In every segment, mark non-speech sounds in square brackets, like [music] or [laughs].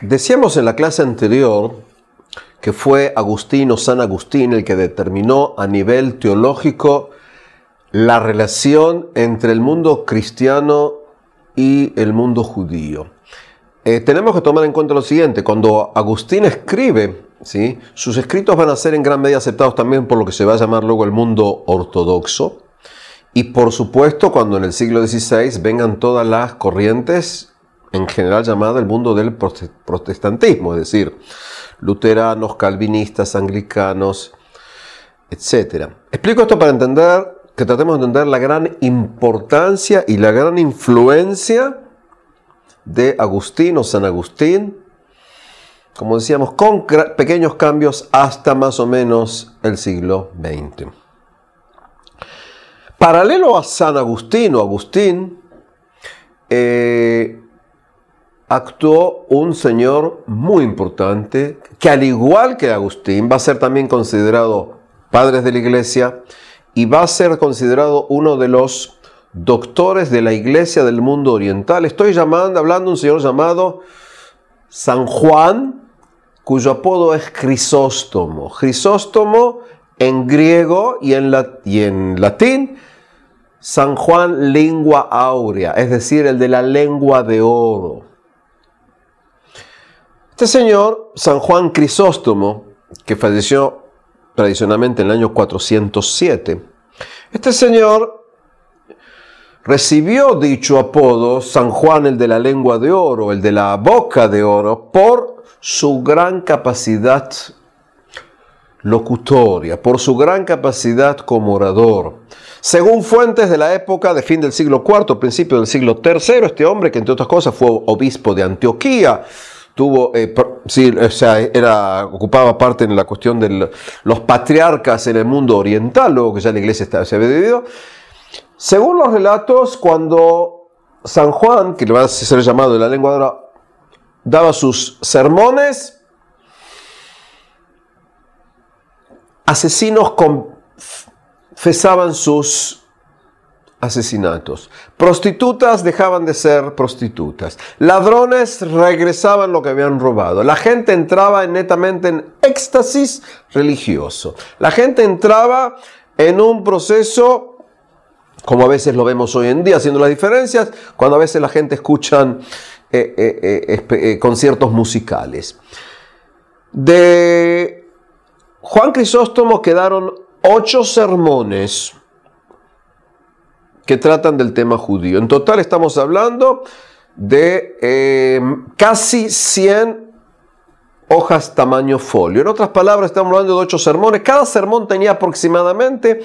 Decíamos en la clase anterior que fue Agustín o San Agustín el que determinó a nivel teológico la relación entre el mundo cristiano y el mundo judío. Eh, tenemos que tomar en cuenta lo siguiente, cuando Agustín escribe, ¿sí? sus escritos van a ser en gran medida aceptados también por lo que se va a llamar luego el mundo ortodoxo, y por supuesto cuando en el siglo XVI vengan todas las corrientes en general llamada el mundo del protestantismo, es decir, luteranos, calvinistas, anglicanos, etc. Explico esto para entender, que tratemos de entender la gran importancia y la gran influencia de Agustín o San Agustín, como decíamos, con pequeños cambios hasta más o menos el siglo XX. Paralelo a San Agustín o Agustín, eh, actuó un señor muy importante, que al igual que Agustín, va a ser también considerado padre de la iglesia y va a ser considerado uno de los doctores de la iglesia del mundo oriental. Estoy llamando, hablando de un señor llamado San Juan, cuyo apodo es Crisóstomo. Crisóstomo en griego y en, en latín San Juan Lingua Aurea es decir, el de la lengua de oro. Este señor, San Juan Crisóstomo, que falleció tradicionalmente en el año 407, este señor recibió dicho apodo, San Juan el de la lengua de oro, el de la boca de oro, por su gran capacidad locutoria, por su gran capacidad como orador. Según fuentes de la época de fin del siglo IV, principio del siglo III, este hombre, que entre otras cosas fue obispo de Antioquía, tuvo, eh, o sea, era, ocupaba parte en la cuestión de los patriarcas en el mundo oriental, luego que ya la iglesia se había dividido. Según los relatos, cuando San Juan, que le va a ser llamado de la lengua daba sus sermones, asesinos confesaban sus asesinatos. Prostitutas dejaban de ser prostitutas. Ladrones regresaban lo que habían robado. La gente entraba netamente en éxtasis religioso. La gente entraba en un proceso como a veces lo vemos hoy en día, haciendo las diferencias, cuando a veces la gente escucha eh, eh, eh, conciertos musicales. De Juan Crisóstomo quedaron ocho sermones que tratan del tema judío. En total estamos hablando de em, casi 100 hojas tamaño folio. En otras palabras, estamos hablando de 8 sermones. Cada sermón tenía aproximadamente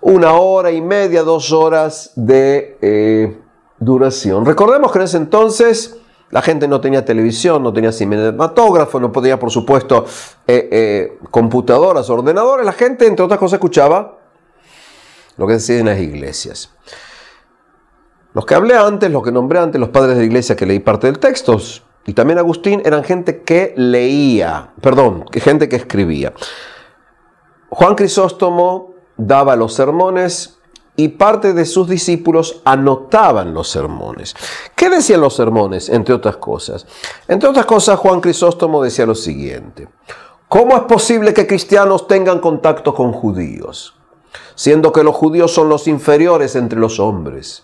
una hora y media, dos horas de eh, duración. Recordemos que en ese entonces... La gente no tenía televisión, no tenía cinematógrafo, no podía, por supuesto, eh, eh, computadoras, ordenadores. La gente, entre otras cosas, escuchaba lo que deciden las iglesias. Los que hablé antes, los que nombré antes, los padres de la iglesia que leí parte del texto, y también Agustín, eran gente que leía, perdón, gente que escribía. Juan Crisóstomo daba los sermones y parte de sus discípulos anotaban los sermones. ¿Qué decían los sermones, entre otras cosas? Entre otras cosas, Juan Crisóstomo decía lo siguiente. ¿Cómo es posible que cristianos tengan contacto con judíos? siendo que los judíos son los inferiores entre los hombres.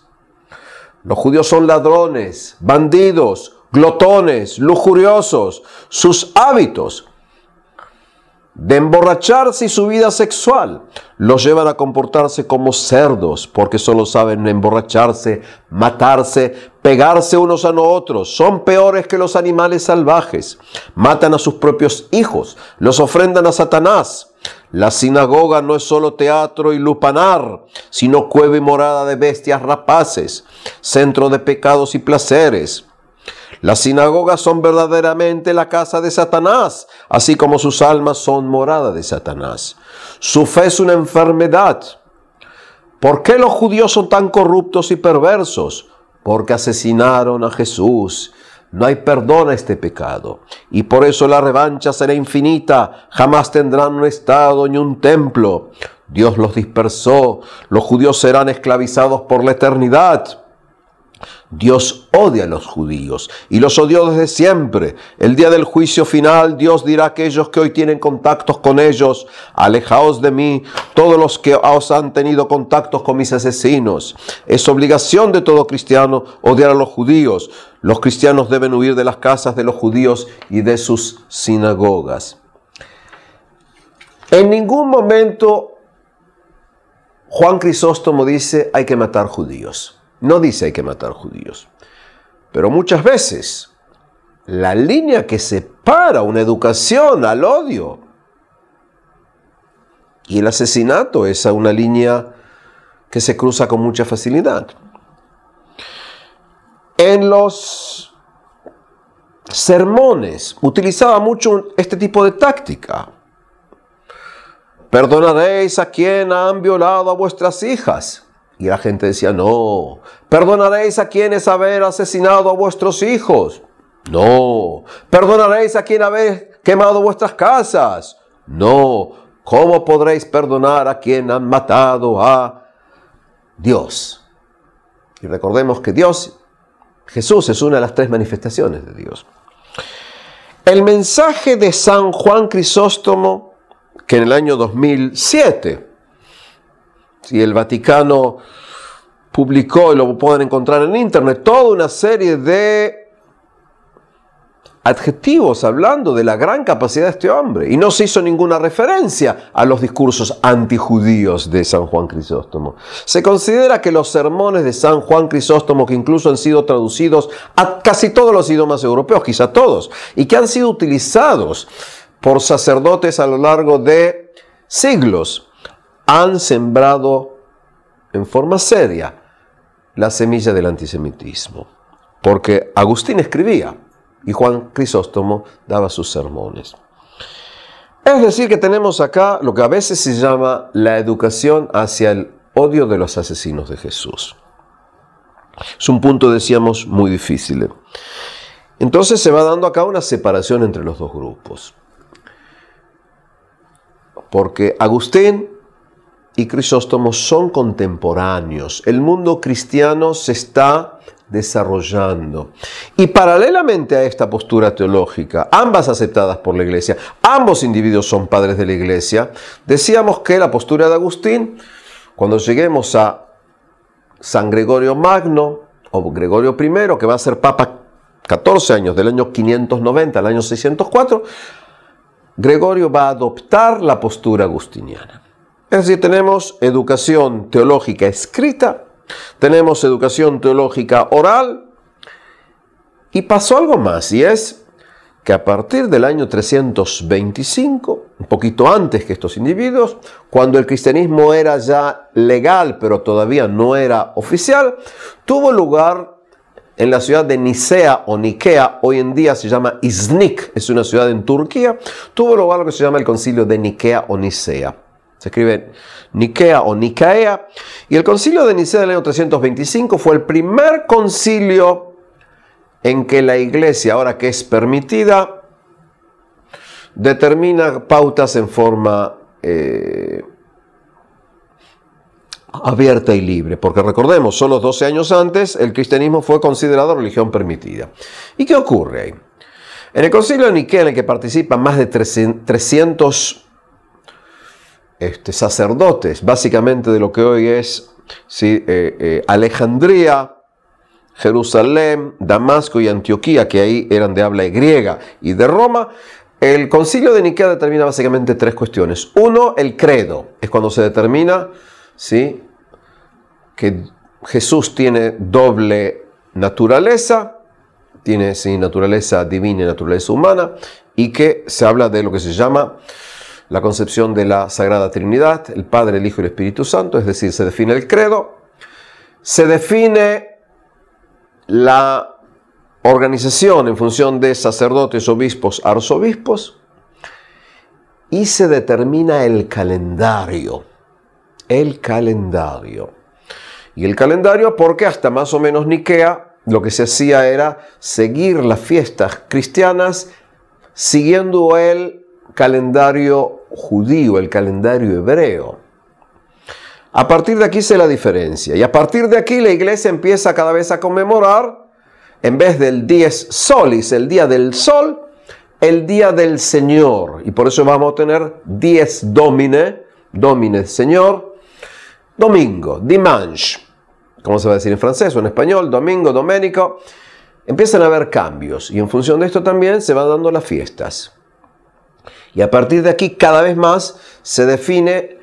Los judíos son ladrones, bandidos, glotones, lujuriosos. Sus hábitos de emborracharse y su vida sexual los llevan a comportarse como cerdos, porque solo saben emborracharse, matarse, pegarse unos a otros. Son peores que los animales salvajes. Matan a sus propios hijos, los ofrendan a Satanás la sinagoga no es solo teatro y lupanar, sino cueva y morada de bestias rapaces, centro de pecados y placeres. Las sinagogas son verdaderamente la casa de Satanás, así como sus almas son morada de Satanás. Su fe es una enfermedad. ¿Por qué los judíos son tan corruptos y perversos? Porque asesinaron a Jesús no hay perdón a este pecado. Y por eso la revancha será infinita, jamás tendrán un estado ni un templo. Dios los dispersó, los judíos serán esclavizados por la eternidad. Dios odia a los judíos y los odió desde siempre. El día del juicio final Dios dirá a aquellos que hoy tienen contactos con ellos, alejaos de mí, todos los que os han tenido contactos con mis asesinos. Es obligación de todo cristiano odiar a los judíos. Los cristianos deben huir de las casas de los judíos y de sus sinagogas. En ningún momento Juan Crisóstomo dice hay que matar judíos. No dice hay que matar judíos. Pero muchas veces la línea que separa una educación al odio y el asesinato es una línea que se cruza con mucha facilidad. En los sermones utilizaba mucho este tipo de táctica. Perdonaréis a quien han violado a vuestras hijas y la gente decía, no, perdonaréis a quienes haber asesinado a vuestros hijos. No, perdonaréis a quien haber quemado vuestras casas. No, ¿cómo podréis perdonar a quien han matado a Dios? Y recordemos que Dios, Jesús es una de las tres manifestaciones de Dios. El mensaje de San Juan Crisóstomo, que en el año 2007 y el Vaticano publicó, y lo pueden encontrar en internet, toda una serie de adjetivos hablando de la gran capacidad de este hombre. Y no se hizo ninguna referencia a los discursos antijudíos de San Juan Crisóstomo. Se considera que los sermones de San Juan Crisóstomo, que incluso han sido traducidos a casi todos los idiomas europeos, quizá todos, y que han sido utilizados por sacerdotes a lo largo de siglos, han sembrado en forma seria la semilla del antisemitismo. Porque Agustín escribía y Juan Crisóstomo daba sus sermones. Es decir, que tenemos acá lo que a veces se llama la educación hacia el odio de los asesinos de Jesús. Es un punto, decíamos, muy difícil. Entonces se va dando acá una separación entre los dos grupos. Porque Agustín y Crisóstomo son contemporáneos. El mundo cristiano se está desarrollando. Y paralelamente a esta postura teológica, ambas aceptadas por la Iglesia, ambos individuos son padres de la Iglesia, decíamos que la postura de Agustín, cuando lleguemos a San Gregorio Magno o Gregorio I, que va a ser papa 14 años, del año 590 al año 604, Gregorio va a adoptar la postura agustiniana. Es decir, tenemos educación teológica escrita, tenemos educación teológica oral, y pasó algo más, y es que a partir del año 325, un poquito antes que estos individuos, cuando el cristianismo era ya legal, pero todavía no era oficial, tuvo lugar en la ciudad de Nicea o Nikea, hoy en día se llama Iznik, es una ciudad en Turquía, tuvo lugar lo que se llama el concilio de Nikea o Nicea. Se escribe Nikea o Nicaea. Y el concilio de Nicea del año 325 fue el primer concilio en que la iglesia, ahora que es permitida, determina pautas en forma eh, abierta y libre. Porque recordemos, solo 12 años antes el cristianismo fue considerado religión permitida. ¿Y qué ocurre ahí? En el concilio de Nikea, en el que participan más de 300 este, sacerdotes, básicamente de lo que hoy es eh, eh, Alejandría, Jerusalén, Damasco y Antioquía, que ahí eran de habla griega y de Roma, el concilio de Nicea determina básicamente tres cuestiones. Uno, el credo, es cuando se determina que Jesús tiene doble naturaleza, tiene naturaleza divina y naturaleza humana, y que se habla de lo que se llama la concepción de la Sagrada Trinidad, el Padre, el Hijo y el Espíritu Santo, es decir, se define el credo, se define la organización en función de sacerdotes, obispos, arzobispos, y se determina el calendario. El calendario. Y el calendario porque hasta más o menos Nikea lo que se hacía era seguir las fiestas cristianas siguiendo el calendario judío, el calendario hebreo. A partir de aquí se la diferencia. Y a partir de aquí la iglesia empieza cada vez a conmemorar, en vez del 10 solis, el día del sol, el día del Señor. Y por eso vamos a tener 10 domine, domine Señor, domingo, dimanche. ¿Cómo se va a decir en francés o en español? Domingo, doménico. Empiezan a haber cambios y en función de esto también se van dando las fiestas. Y a partir de aquí cada vez más se define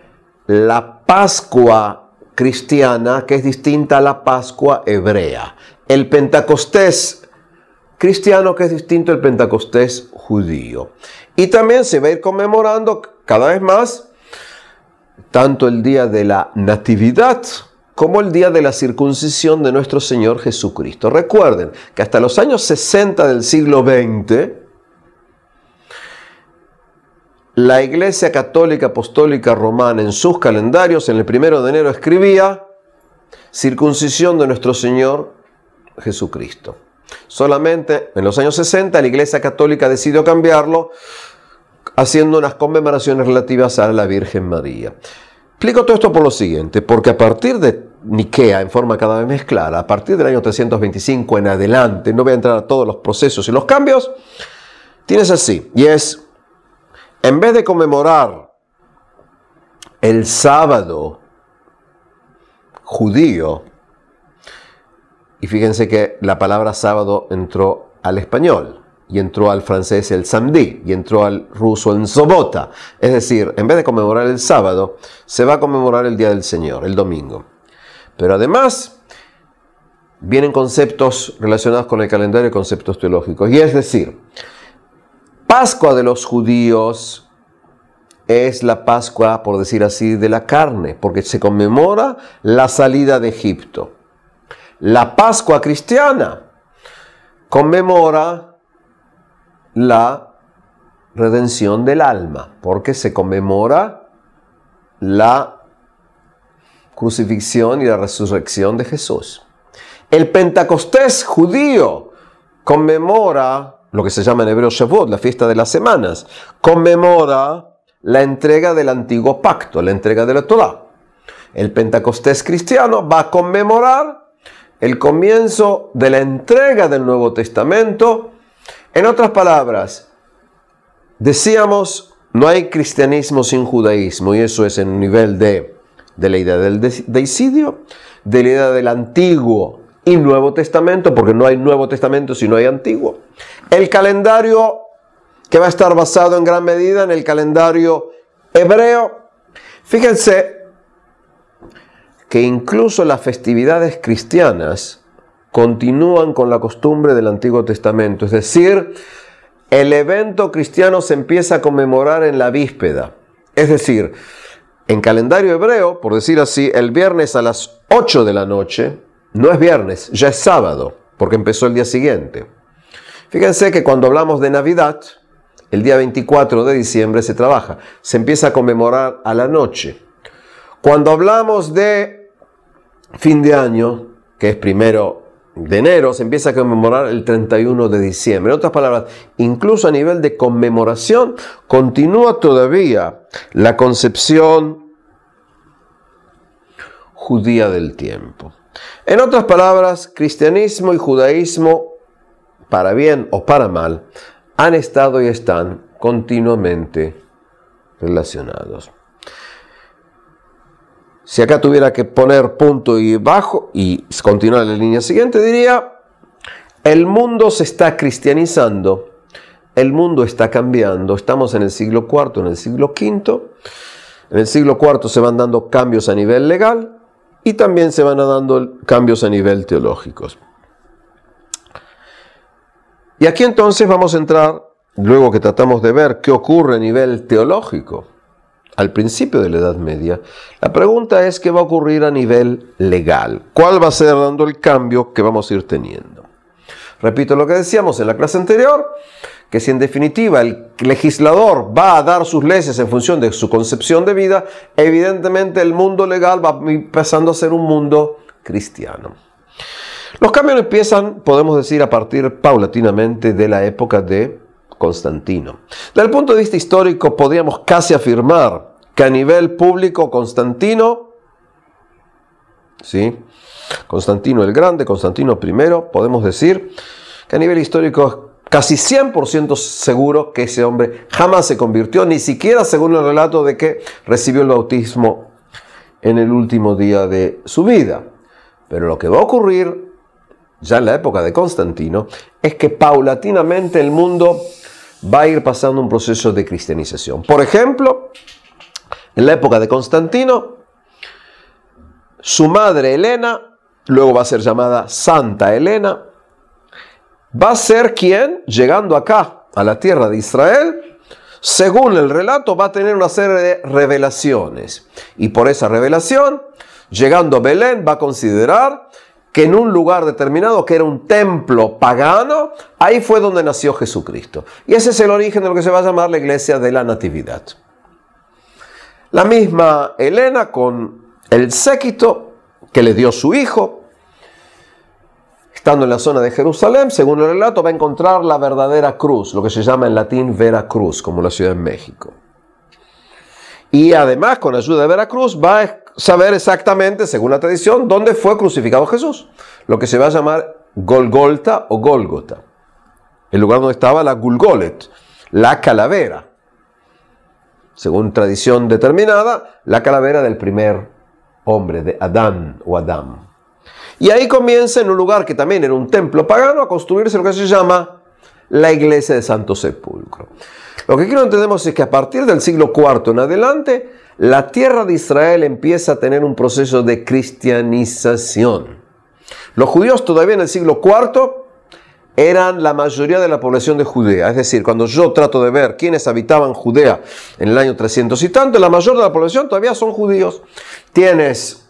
la Pascua cristiana que es distinta a la Pascua hebrea. El Pentecostés cristiano que es distinto al Pentecostés judío. Y también se va a ir conmemorando cada vez más tanto el día de la Natividad como el día de la circuncisión de nuestro Señor Jesucristo. Recuerden que hasta los años 60 del siglo XX, la Iglesia Católica Apostólica Romana en sus calendarios, en el primero de enero, escribía circuncisión de nuestro Señor Jesucristo. Solamente en los años 60 la Iglesia Católica decidió cambiarlo haciendo unas conmemoraciones relativas a la Virgen María. Explico todo esto por lo siguiente, porque a partir de Nikea, en forma cada vez más clara, a partir del año 325 en adelante, no voy a entrar a todos los procesos y los cambios, tienes así, y es en vez de conmemorar el sábado judío, y fíjense que la palabra sábado entró al español, y entró al francés el samedi, y entró al ruso el sobota. Es decir, en vez de conmemorar el sábado, se va a conmemorar el Día del Señor, el domingo. Pero además, vienen conceptos relacionados con el calendario y conceptos teológicos. Y es decir, Pascua de los judíos es la Pascua, por decir así, de la carne, porque se conmemora la salida de Egipto. La Pascua cristiana conmemora la redención del alma, porque se conmemora la crucifixión y la resurrección de Jesús. El Pentecostés judío conmemora lo que se llama en hebreo Shavuot, la fiesta de las semanas, conmemora la entrega del antiguo pacto, la entrega de la Torah. El Pentecostés cristiano va a conmemorar el comienzo de la entrega del Nuevo Testamento. En otras palabras, decíamos, no hay cristianismo sin judaísmo, y eso es en un nivel de, de la idea del deicidio, de la idea del antiguo y Nuevo Testamento, porque no hay Nuevo Testamento si no hay Antiguo. El calendario que va a estar basado en gran medida en el calendario hebreo. Fíjense que incluso las festividades cristianas continúan con la costumbre del Antiguo Testamento, es decir, el evento cristiano se empieza a conmemorar en la víspera es decir, en calendario hebreo, por decir así, el viernes a las 8 de la noche, no es viernes, ya es sábado, porque empezó el día siguiente. Fíjense que cuando hablamos de Navidad, el día 24 de diciembre se trabaja, se empieza a conmemorar a la noche. Cuando hablamos de fin de año, que es primero de enero, se empieza a conmemorar el 31 de diciembre. En otras palabras, incluso a nivel de conmemoración, continúa todavía la concepción judía del tiempo. En otras palabras, cristianismo y judaísmo, para bien o para mal, han estado y están continuamente relacionados. Si acá tuviera que poner punto y bajo y continuar en la línea siguiente, diría, el mundo se está cristianizando, el mundo está cambiando, estamos en el siglo IV, en el siglo V, en el siglo IV se van dando cambios a nivel legal, y también se van dando cambios a nivel teológico. Y aquí entonces vamos a entrar, luego que tratamos de ver qué ocurre a nivel teológico, al principio de la Edad Media, la pregunta es qué va a ocurrir a nivel legal, cuál va a ser dando el cambio que vamos a ir teniendo. Repito lo que decíamos en la clase anterior, que si en definitiva el legislador va a dar sus leyes en función de su concepción de vida, evidentemente el mundo legal va empezando a ser un mundo cristiano. Los cambios empiezan, podemos decir, a partir paulatinamente de la época de Constantino. Desde el punto de vista histórico, podríamos casi afirmar que a nivel público Constantino, ¿sí? Constantino el Grande, Constantino I, podemos decir que a nivel histórico casi 100% seguro que ese hombre jamás se convirtió, ni siquiera según el relato de que recibió el bautismo en el último día de su vida. Pero lo que va a ocurrir ya en la época de Constantino es que paulatinamente el mundo va a ir pasando un proceso de cristianización. Por ejemplo, en la época de Constantino, su madre Elena, luego va a ser llamada Santa Elena, va a ser quien, llegando acá a la tierra de Israel, según el relato, va a tener una serie de revelaciones. Y por esa revelación, llegando a Belén, va a considerar que en un lugar determinado, que era un templo pagano, ahí fue donde nació Jesucristo. Y ese es el origen de lo que se va a llamar la iglesia de la Natividad. La misma Elena con el séquito que le dio su hijo, estando en la zona de Jerusalén, según el relato, va a encontrar la verdadera cruz, lo que se llama en latín Veracruz, como la ciudad de México. Y además, con ayuda de Veracruz, va a saber exactamente, según la tradición, dónde fue crucificado Jesús, lo que se va a llamar Golgolta o Golgota, el lugar donde estaba la Gulgolet, la calavera, según tradición determinada, la calavera del primer hombre, de Adán o Adam. Y ahí comienza en un lugar que también era un templo pagano a construirse lo que se llama la iglesia de Santo Sepulcro. Lo que quiero entendemos es que a partir del siglo IV en adelante, la tierra de Israel empieza a tener un proceso de cristianización. Los judíos todavía en el siglo IV eran la mayoría de la población de Judea. Es decir, cuando yo trato de ver quiénes habitaban Judea en el año 300 y tanto, la mayor de la población todavía son judíos. Tienes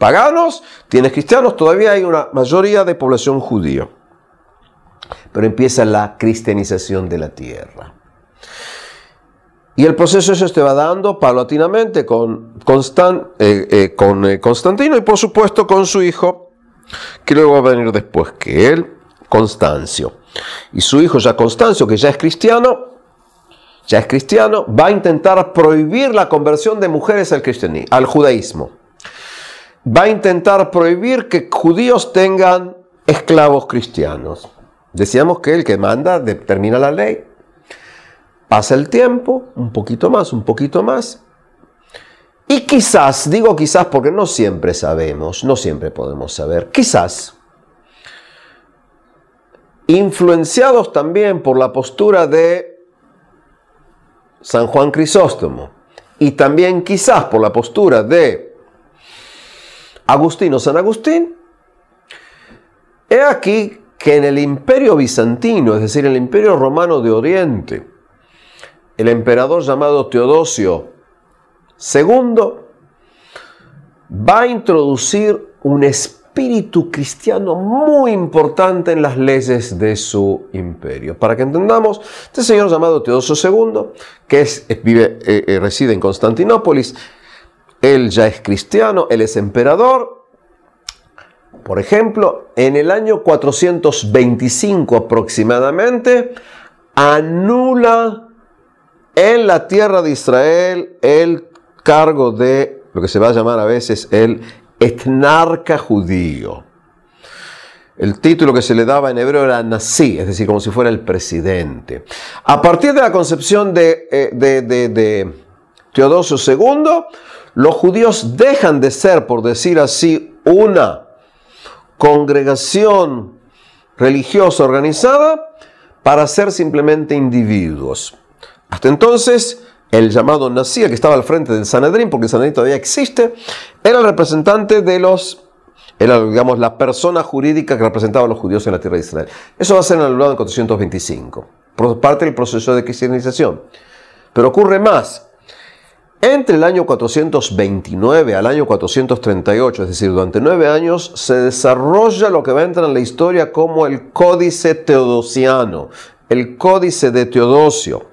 paganos, tienes cristianos, todavía hay una mayoría de población judía. Pero empieza la cristianización de la tierra. Y el proceso eso se va dando paulatinamente con, eh, eh, con eh, Constantino y por supuesto con su hijo, que luego va a venir después que él, Constancio. Y su hijo ya Constancio, que ya es cristiano, ya es cristiano, va a intentar prohibir la conversión de mujeres al, cristianismo, al judaísmo va a intentar prohibir que judíos tengan esclavos cristianos. Decíamos que el que manda determina la ley. Pasa el tiempo, un poquito más, un poquito más. Y quizás, digo quizás porque no siempre sabemos, no siempre podemos saber, quizás, influenciados también por la postura de San Juan Crisóstomo y también quizás por la postura de Agustino San Agustín. He aquí que en el imperio bizantino, es decir, en el imperio romano de Oriente, el emperador llamado Teodosio II va a introducir un espíritu cristiano muy importante en las leyes de su imperio. Para que entendamos, este señor llamado Teodosio II, que es, vive, eh, eh, reside en Constantinópolis, él ya es cristiano, él es emperador. Por ejemplo, en el año 425 aproximadamente, anula en la tierra de Israel el cargo de lo que se va a llamar a veces el etnarca judío. El título que se le daba en hebreo era Nazí, es decir, como si fuera el presidente. A partir de la concepción de, eh, de Teodosio II, los judíos dejan de ser, por decir así, una congregación religiosa organizada para ser simplemente individuos. Hasta entonces, el llamado Nacía, que estaba al frente del Sanedrín, porque el Sanedrín todavía existe, era el representante de los, era, digamos, la persona jurídica que representaba a los judíos en la tierra de Israel. Eso va a ser anulado en 425, parte del proceso de cristianización. Pero ocurre más, entre el año 429 al año 438, es decir, durante nueve años, se desarrolla lo que va a entrar en la historia como el Códice Teodosiano, el Códice de Teodosio,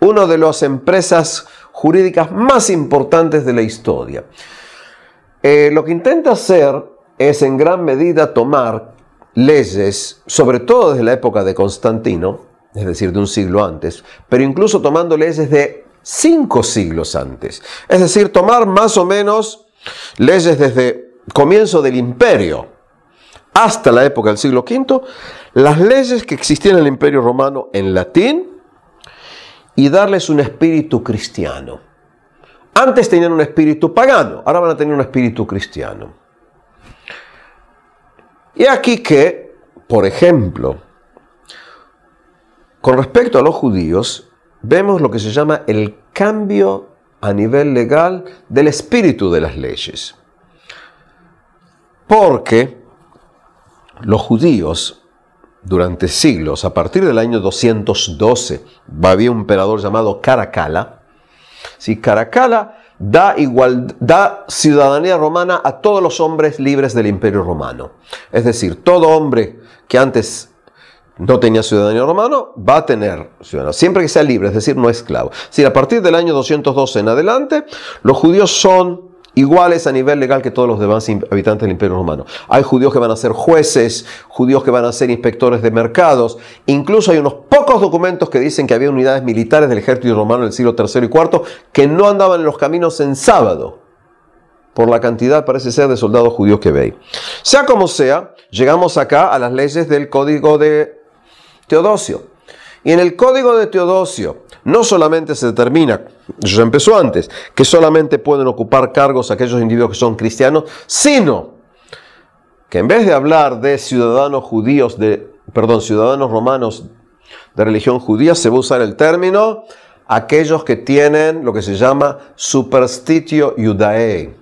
una de las empresas jurídicas más importantes de la historia. Eh, lo que intenta hacer es en gran medida tomar leyes, sobre todo desde la época de Constantino, es decir, de un siglo antes, pero incluso tomando leyes de cinco siglos antes. Es decir, tomar más o menos leyes desde comienzo del imperio hasta la época del siglo V, las leyes que existían en el imperio romano en latín y darles un espíritu cristiano. Antes tenían un espíritu pagano, ahora van a tener un espíritu cristiano. Y aquí que, por ejemplo, con respecto a los judíos, vemos lo que se llama el cambio a nivel legal del espíritu de las leyes. Porque los judíos, durante siglos, a partir del año 212, había un emperador llamado Caracalla. Si da, da ciudadanía romana a todos los hombres libres del imperio romano. Es decir, todo hombre que antes no tenía ciudadanía romano, va a tener ciudadanía, siempre que sea libre, es decir, no esclavo. Es decir, a partir del año 212 en adelante, los judíos son iguales a nivel legal que todos los demás habitantes del Imperio Romano. Hay judíos que van a ser jueces, judíos que van a ser inspectores de mercados, incluso hay unos pocos documentos que dicen que había unidades militares del ejército romano en el siglo III y IV que no andaban en los caminos en sábado, por la cantidad parece ser de soldados judíos que veis. Sea como sea, llegamos acá a las leyes del Código de Teodosio. Y en el código de Teodosio no solamente se determina, yo ya empezó antes, que solamente pueden ocupar cargos aquellos individuos que son cristianos, sino que en vez de hablar de ciudadanos judíos, de, perdón, ciudadanos romanos de religión judía, se va a usar el término aquellos que tienen lo que se llama superstitio judae,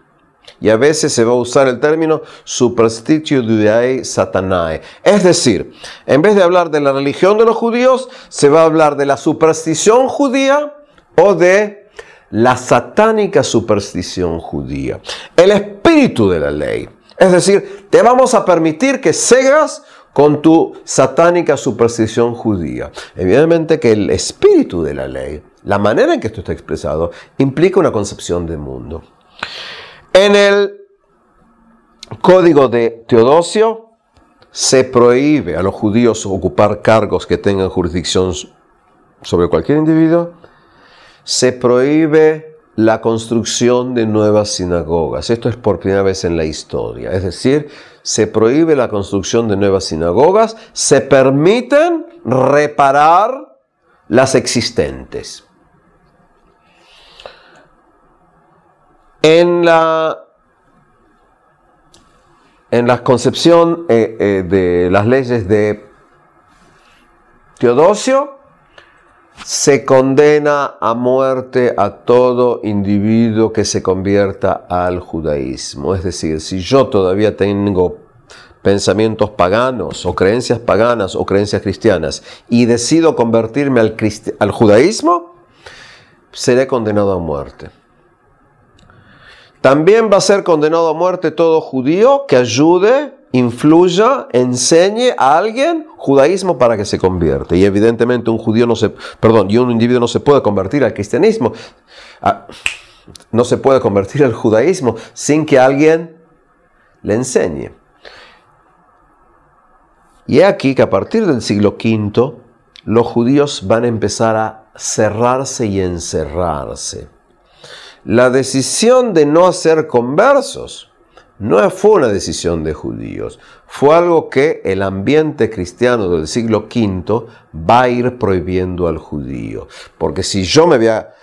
y a veces se va a usar el término de satanae. Es decir, en vez de hablar de la religión de los judíos, se va a hablar de la superstición judía o de la satánica superstición judía. El espíritu de la ley. Es decir, te vamos a permitir que segas con tu satánica superstición judía. Evidentemente que el espíritu de la ley, la manera en que esto está expresado, implica una concepción de mundo. En el código de Teodosio se prohíbe a los judíos ocupar cargos que tengan jurisdicción sobre cualquier individuo. Se prohíbe la construcción de nuevas sinagogas. Esto es por primera vez en la historia. Es decir, se prohíbe la construcción de nuevas sinagogas. Se permiten reparar las existentes. en la, en concepción eh, eh, de las leyes de Teodosio, se condena a muerte a todo individuo que se convierta al judaísmo. Es decir, si yo todavía tengo pensamientos paganos o creencias paganas o creencias cristianas y decido convertirme al judaísmo, seré condenado a muerte. También va a ser condenado a muerte todo judío que ayude, influya, enseñe a alguien judaísmo para que se convierta. Y evidentemente un judío no se, perdón, y un individuo no se puede convertir al cristianismo. Ah, no se puede convertir al judaísmo sin que alguien le enseñe. Y es aquí que a partir del siglo V los judíos van a empezar a cerrarse y encerrarse la decisión de no hacer conversos no fue una decisión de judíos, fue algo que el ambiente cristiano del siglo V va a ir prohibiendo al judío. Porque si yo me voy a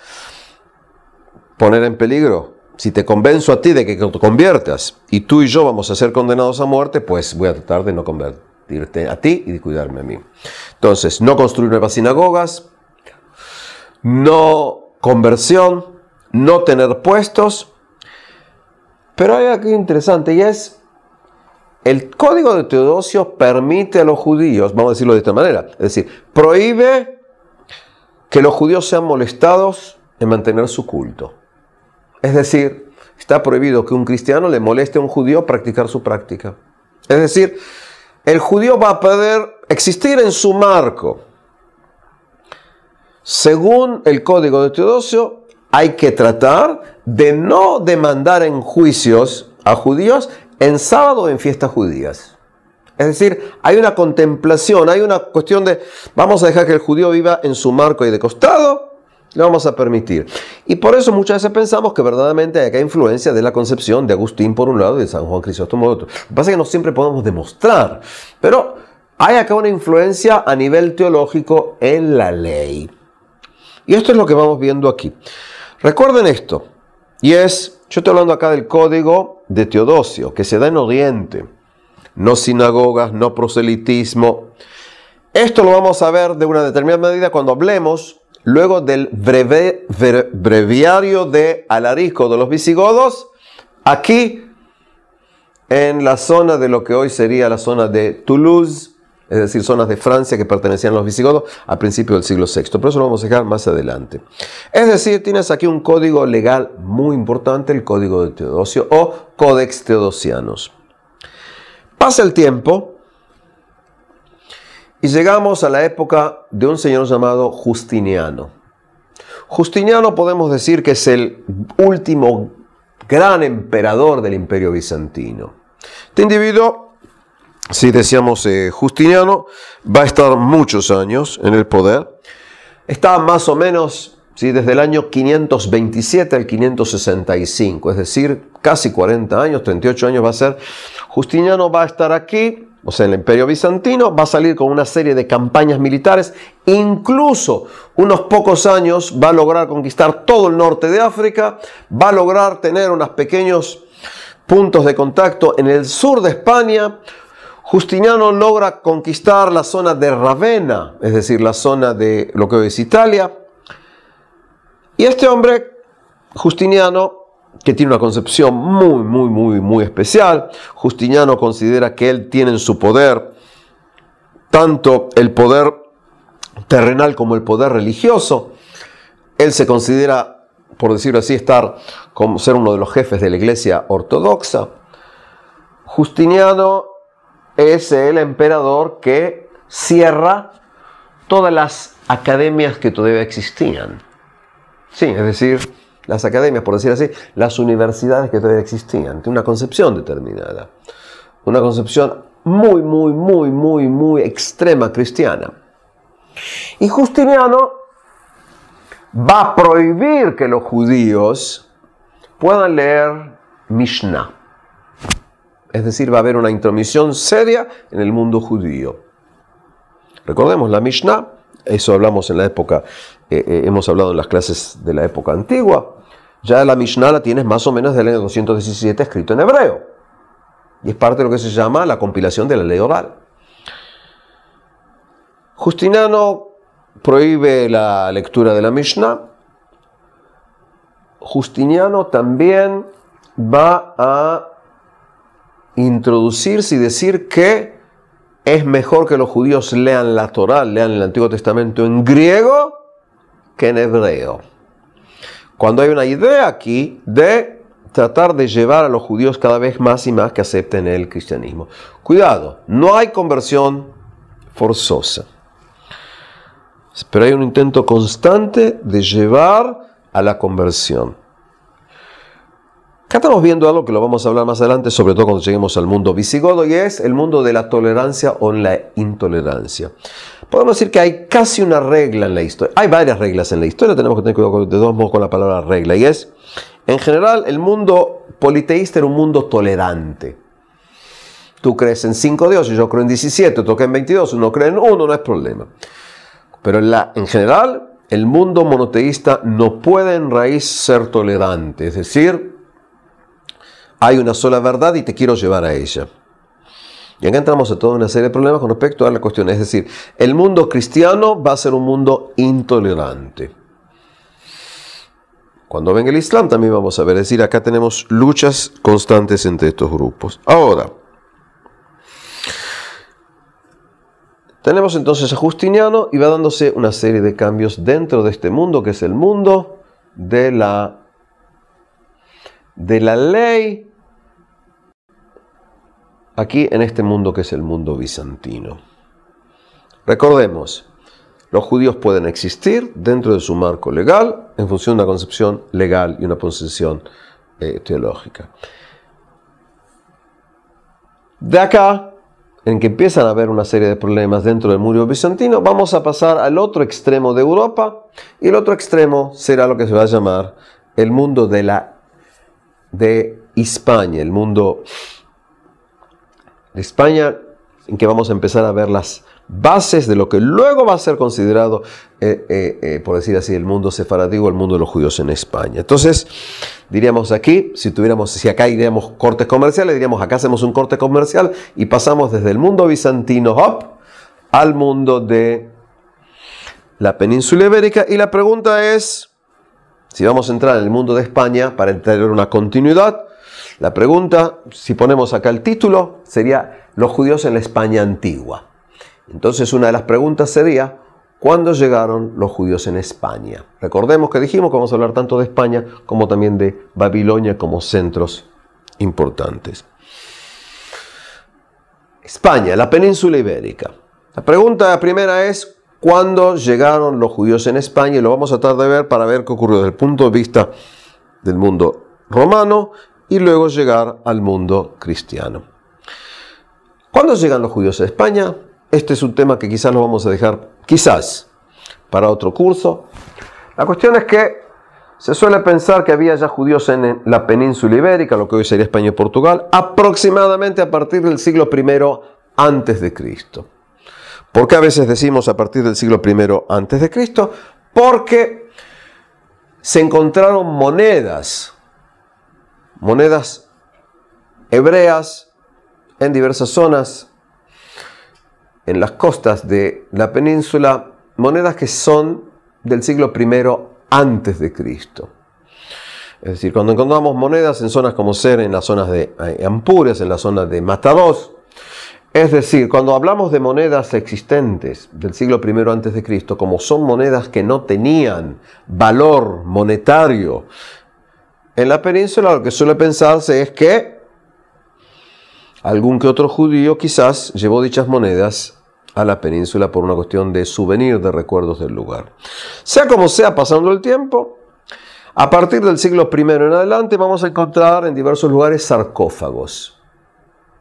poner en peligro, si te convenzo a ti de que te conviertas y tú y yo vamos a ser condenados a muerte, pues voy a tratar de no convertirte a ti y de cuidarme a mí. Entonces, no construir nuevas sinagogas, no conversión, no tener puestos. Pero hay algo interesante y es, el código de Teodosio permite a los judíos, vamos a decirlo de esta manera, es decir, prohíbe que los judíos sean molestados en mantener su culto. Es decir, está prohibido que un cristiano le moleste a un judío practicar su práctica. Es decir, el judío va a poder existir en su marco. Según el código de Teodosio, hay que tratar de no demandar en juicios a judíos en sábado o en fiestas judías. Es decir, hay una contemplación, hay una cuestión de vamos a dejar que el judío viva en su marco y de costado, lo vamos a permitir. Y por eso muchas veces pensamos que verdaderamente hay acá influencia de la concepción de Agustín por un lado y de San Juan Crisóstomo por otro. Lo que pasa es que no siempre podemos demostrar, pero hay acá una influencia a nivel teológico en la ley. Y esto es lo que vamos viendo aquí. Recuerden esto, y es, yo estoy hablando acá del código de Teodosio, que se da en Oriente, no sinagogas, no proselitismo. Esto lo vamos a ver de una determinada medida cuando hablemos luego del breviario de Alarico de los visigodos, aquí en la zona de lo que hoy sería la zona de Toulouse, es decir, zonas de Francia que pertenecían a los visigodos a principios del siglo VI. Pero eso lo vamos a dejar más adelante. Es decir, tienes aquí un código legal muy importante, el Código de Teodosio o Codex Teodosianos. Pasa el tiempo y llegamos a la época de un señor llamado Justiniano. Justiniano podemos decir que es el último gran emperador del imperio bizantino. Este individuo si decíamos eh, Justiniano, va a estar muchos años en el poder. Está más o menos desde el año 527 al 565, es decir, casi 40 años, 38 años va a ser. Justiniano va a estar aquí, o sea, en el imperio bizantino, va a salir con una serie de campañas militares, incluso unos pocos años va a lograr conquistar todo el norte de África, va a lograr tener unos pequeños puntos de contacto en el sur de España, Justiniano logra conquistar la zona de Ravenna, es decir, la zona de lo que hoy es Italia. Y este hombre, Justiniano, que tiene una concepción muy, muy, muy, muy especial, Justiniano considera que él tiene en su poder tanto el poder terrenal como el poder religioso. Él se considera, por decirlo así, estar como ser uno de los jefes de la iglesia ortodoxa. Justiniano es el emperador que cierra todas las academias que todavía existían. Sí, es decir, las academias, por decir así, las universidades que todavía existían. Tiene una concepción determinada. Una concepción muy, muy, muy, muy, muy extrema cristiana. Y Justiniano va a prohibir que los judíos puedan leer Mishnah. Es decir, va a haber una intromisión seria en el mundo judío. Recordemos, la Mishnah, eso hablamos en la época, eh, eh, hemos hablado en las clases de la época antigua, ya la Mishnah la tienes más o menos del año 217 escrito en hebreo. Y es parte de lo que se llama la compilación de la ley oral. Justiniano prohíbe la lectura de la Mishnah. Justiniano también va a introducirse y decir que es mejor que los judíos lean la Torá, lean el Antiguo Testamento en griego que en hebreo. Cuando hay una idea aquí de tratar de llevar a los judíos cada vez más y más que acepten el cristianismo. Cuidado, no hay conversión forzosa, pero hay un intento constante de llevar a la conversión. Acá estamos viendo algo que lo vamos a hablar más adelante, sobre todo cuando lleguemos al mundo visigodo, y es el mundo de la tolerancia o la intolerancia. Podemos decir que hay casi una regla en la historia. Hay varias reglas en la historia, tenemos que tener cuidado de dos modos con la palabra regla, y es, en general, el mundo politeísta era un mundo tolerante. Tú crees en cinco dioses, yo creo en 17, tú crees en 22, uno cree en uno, no es problema. Pero en, en general, el mundo monoteísta no puede en raíz ser tolerante, es decir, hay una sola verdad y te quiero llevar a ella. Y acá entramos a toda una serie de problemas con respecto a la cuestión. Es decir, el mundo cristiano va a ser un mundo intolerante. Cuando venga el Islam también vamos a ver. Es decir, acá tenemos luchas constantes entre estos grupos. Ahora, tenemos entonces a Justiniano y va dándose una serie de cambios dentro de este mundo, que es el mundo de la, de la ley aquí en este mundo que es el mundo bizantino. Recordemos, los judíos pueden existir dentro de su marco legal en función de una concepción legal y una posición eh, teológica. De acá, en que empiezan a haber una serie de problemas dentro del mundo bizantino, vamos a pasar al otro extremo de Europa y el otro extremo será lo que se va a llamar el mundo de la de España, el mundo España, en que vamos a empezar a ver las bases de lo que luego va a ser considerado, eh, eh, eh, por decir así, el mundo sefaradí o el mundo de los judíos en España. Entonces, diríamos aquí, si tuviéramos, si acá iríamos cortes comerciales, diríamos acá hacemos un corte comercial y pasamos desde el mundo bizantino hop, al mundo de la península ibérica. Y la pregunta es, si vamos a entrar en el mundo de España para entender una continuidad, la pregunta, si ponemos acá el título, sería los judíos en la España antigua. Entonces una de las preguntas sería, ¿cuándo llegaron los judíos en España? Recordemos que dijimos que vamos a hablar tanto de España como también de Babilonia como centros importantes. España, la península ibérica. La pregunta primera es, ¿cuándo llegaron los judíos en España? Y lo vamos a tratar de ver para ver qué ocurrió desde el punto de vista del mundo romano y luego llegar al mundo cristiano. ¿Cuándo llegan los judíos a España? Este es un tema que quizás lo vamos a dejar, quizás, para otro curso. La cuestión es que se suele pensar que había ya judíos en la península ibérica, lo que hoy sería España y Portugal, aproximadamente a partir del siglo I antes de Cristo. ¿Por qué a veces decimos a partir del siglo I antes de Cristo? Porque se encontraron monedas monedas hebreas en diversas zonas, en las costas de la península, monedas que son del siglo I antes de Cristo. Es decir, cuando encontramos monedas en zonas como Ser, en las zonas de eh, Ampures, en la zona de Matados, es decir, cuando hablamos de monedas existentes del siglo I antes de Cristo, como son monedas que no tenían valor monetario en la península lo que suele pensarse es que algún que otro judío quizás llevó dichas monedas a la península por una cuestión de souvenir de recuerdos del lugar. Sea como sea, pasando el tiempo, a partir del siglo I en adelante vamos a encontrar en diversos lugares sarcófagos.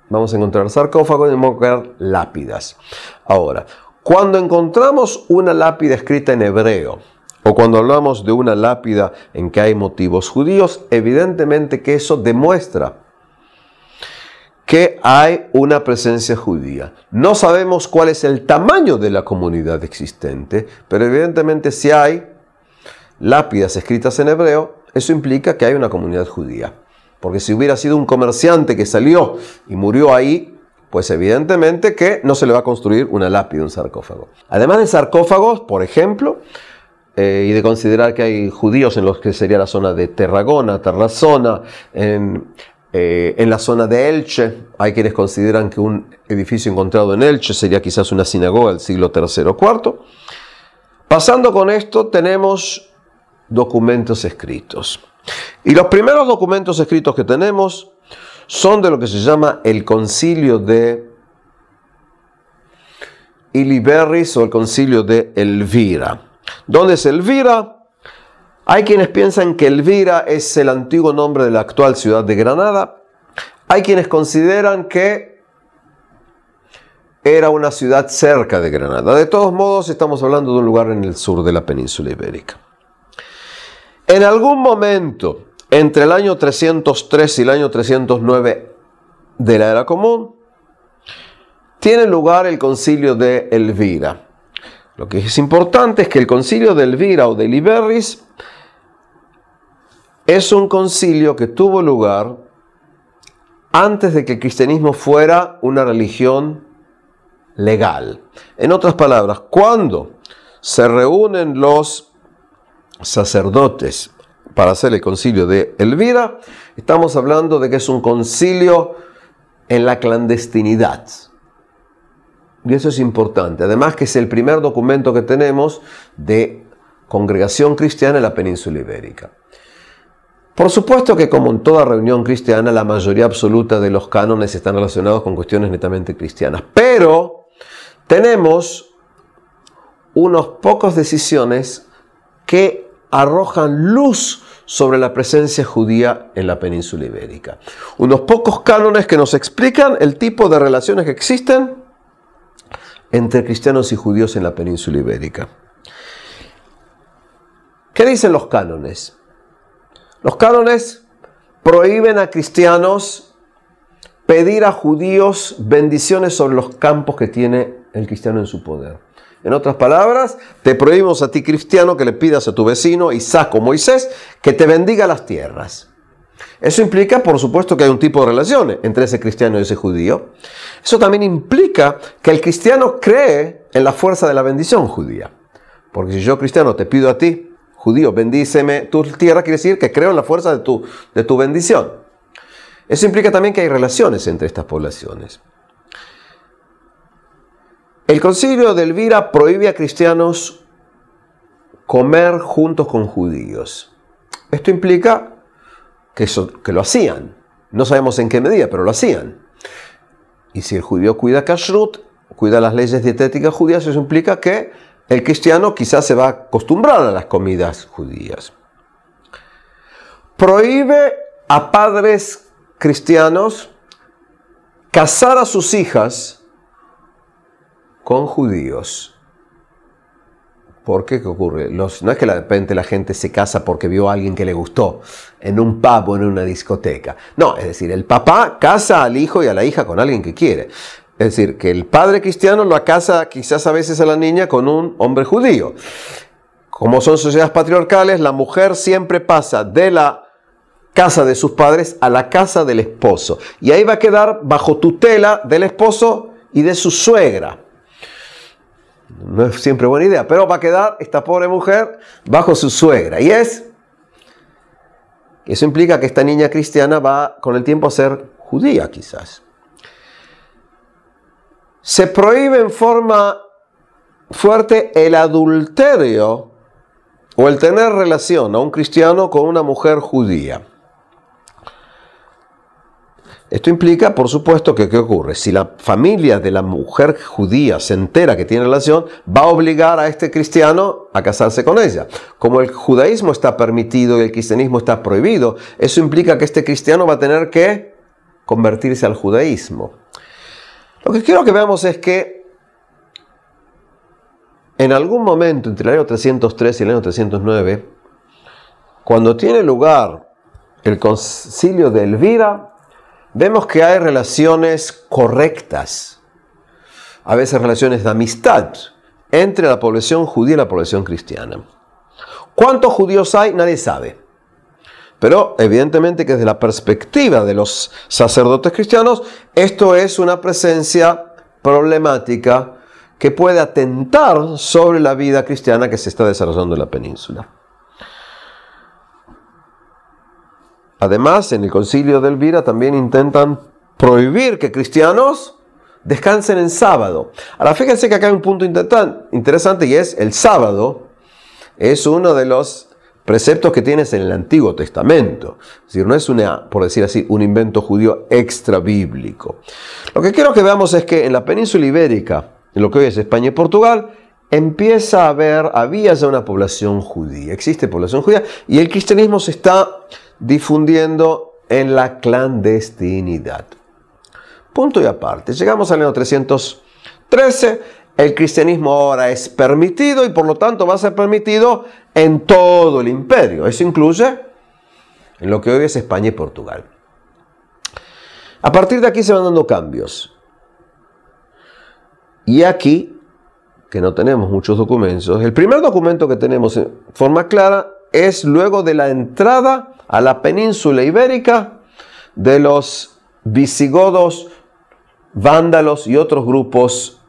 Vamos a encontrar sarcófagos y vamos a encontrar lápidas. Ahora, cuando encontramos una lápida escrita en hebreo, o cuando hablamos de una lápida en que hay motivos judíos, evidentemente que eso demuestra que hay una presencia judía. No sabemos cuál es el tamaño de la comunidad existente, pero evidentemente si hay lápidas escritas en hebreo, eso implica que hay una comunidad judía. Porque si hubiera sido un comerciante que salió y murió ahí, pues evidentemente que no se le va a construir una lápida, un sarcófago. Además de sarcófagos, por ejemplo, eh, y de considerar que hay judíos en los que sería la zona de Terragona, Terrazona, en, eh, en la zona de Elche, hay quienes consideran que un edificio encontrado en Elche sería quizás una sinagoga del siglo III o IV. Pasando con esto, tenemos documentos escritos. Y los primeros documentos escritos que tenemos son de lo que se llama el concilio de Iliberris o el concilio de Elvira. ¿Dónde es Elvira? Hay quienes piensan que Elvira es el antiguo nombre de la actual ciudad de Granada. Hay quienes consideran que era una ciudad cerca de Granada. De todos modos, estamos hablando de un lugar en el sur de la península ibérica. En algún momento, entre el año 303 y el año 309 de la era común, tiene lugar el concilio de Elvira. Lo que es importante es que el concilio de Elvira o de Liberris es un concilio que tuvo lugar antes de que el cristianismo fuera una religión legal. En otras palabras, cuando se reúnen los sacerdotes para hacer el concilio de Elvira, estamos hablando de que es un concilio en la clandestinidad. Y eso es importante. Además que es el primer documento que tenemos de congregación cristiana en la península ibérica. Por supuesto que como en toda reunión cristiana, la mayoría absoluta de los cánones están relacionados con cuestiones netamente cristianas. Pero tenemos unos pocos decisiones que arrojan luz sobre la presencia judía en la península ibérica. Unos pocos cánones que nos explican el tipo de relaciones que existen entre cristianos y judíos en la península ibérica. ¿Qué dicen los cánones? Los cánones prohíben a cristianos pedir a judíos bendiciones sobre los campos que tiene el cristiano en su poder. En otras palabras, te prohibimos a ti cristiano que le pidas a tu vecino, Isaac o Moisés, que te bendiga las tierras. Eso implica, por supuesto, que hay un tipo de relaciones entre ese cristiano y ese judío. Eso también implica que el cristiano cree en la fuerza de la bendición judía. Porque si yo, cristiano, te pido a ti, judío, bendíceme tu tierra, quiere decir que creo en la fuerza de tu, de tu bendición. Eso implica también que hay relaciones entre estas poblaciones. El concilio de Elvira prohíbe a cristianos comer juntos con judíos. Esto implica que, lo hacían. No sabemos en qué medida, pero lo hacían. Y si el judío cuida kashrut, cuida las leyes dietéticas judías, eso implica que el cristiano quizás se va a acostumbrar a las comidas judías. Prohíbe a padres cristianos casar a sus hijas con judíos. ¿Por qué? ¿Qué ocurre? no es que de repente la gente se casa porque vio a alguien que le gustó en un pub o en una discoteca. No, es decir, el papá casa al hijo y a la hija con alguien que quiere. Es decir, que el padre cristiano lo casa quizás a veces a la niña con un hombre judío. Como son sociedades patriarcales, la mujer siempre pasa de la casa de sus padres a la casa del esposo. Y ahí va a quedar bajo tutela del esposo y de su suegra. No es siempre buena idea, pero va a quedar esta pobre mujer bajo su suegra. Y es, eso implica que esta niña cristiana va con el tiempo a ser judía quizás. Se prohíbe en forma fuerte el adulterio o el tener relación a un cristiano con una mujer judía. Esto implica, por supuesto, que ¿qué ocurre? Si la familia de la mujer judía se entera que tiene relación, va a obligar a este cristiano a casarse con ella. Como el judaísmo está permitido y el cristianismo está prohibido, eso implica que este cristiano va a tener que convertirse al judaísmo. Lo que quiero que veamos es que en algún momento entre el año 303 y el año 309, cuando tiene lugar el concilio de Elvira, vemos que hay relaciones correctas, a veces relaciones de amistad, entre la población judía y la población cristiana. ¿Cuántos judíos hay? Nadie sabe. Pero evidentemente que desde la perspectiva de los sacerdotes cristianos, esto es una presencia problemática que puede atentar sobre la vida cristiana que se está desarrollando en la península. Además, en el concilio de Elvira también intentan prohibir que cristianos descansen en sábado. Ahora fíjense que acá hay un punto interesante y es el sábado es uno de los preceptos que tienes en el Antiguo Testamento. Es decir, no es una, por decir así, un invento judío extra bíblico. Lo que quiero que veamos es que en la península ibérica, en lo que hoy es España y Portugal, empieza a haber, había ya una población judía, existe población judía, y el cristianismo se está difundiendo en la clandestinidad. Punto y aparte. Llegamos al año 313. El cristianismo ahora es permitido y por lo tanto va a ser permitido en todo el imperio. Eso incluye en lo que hoy es España y Portugal. A partir de aquí se van dando cambios. Y aquí, que no tenemos muchos documentos, el primer documento que tenemos en forma clara es luego de la entrada a la península ibérica de los visigodos, vándalos y otros grupos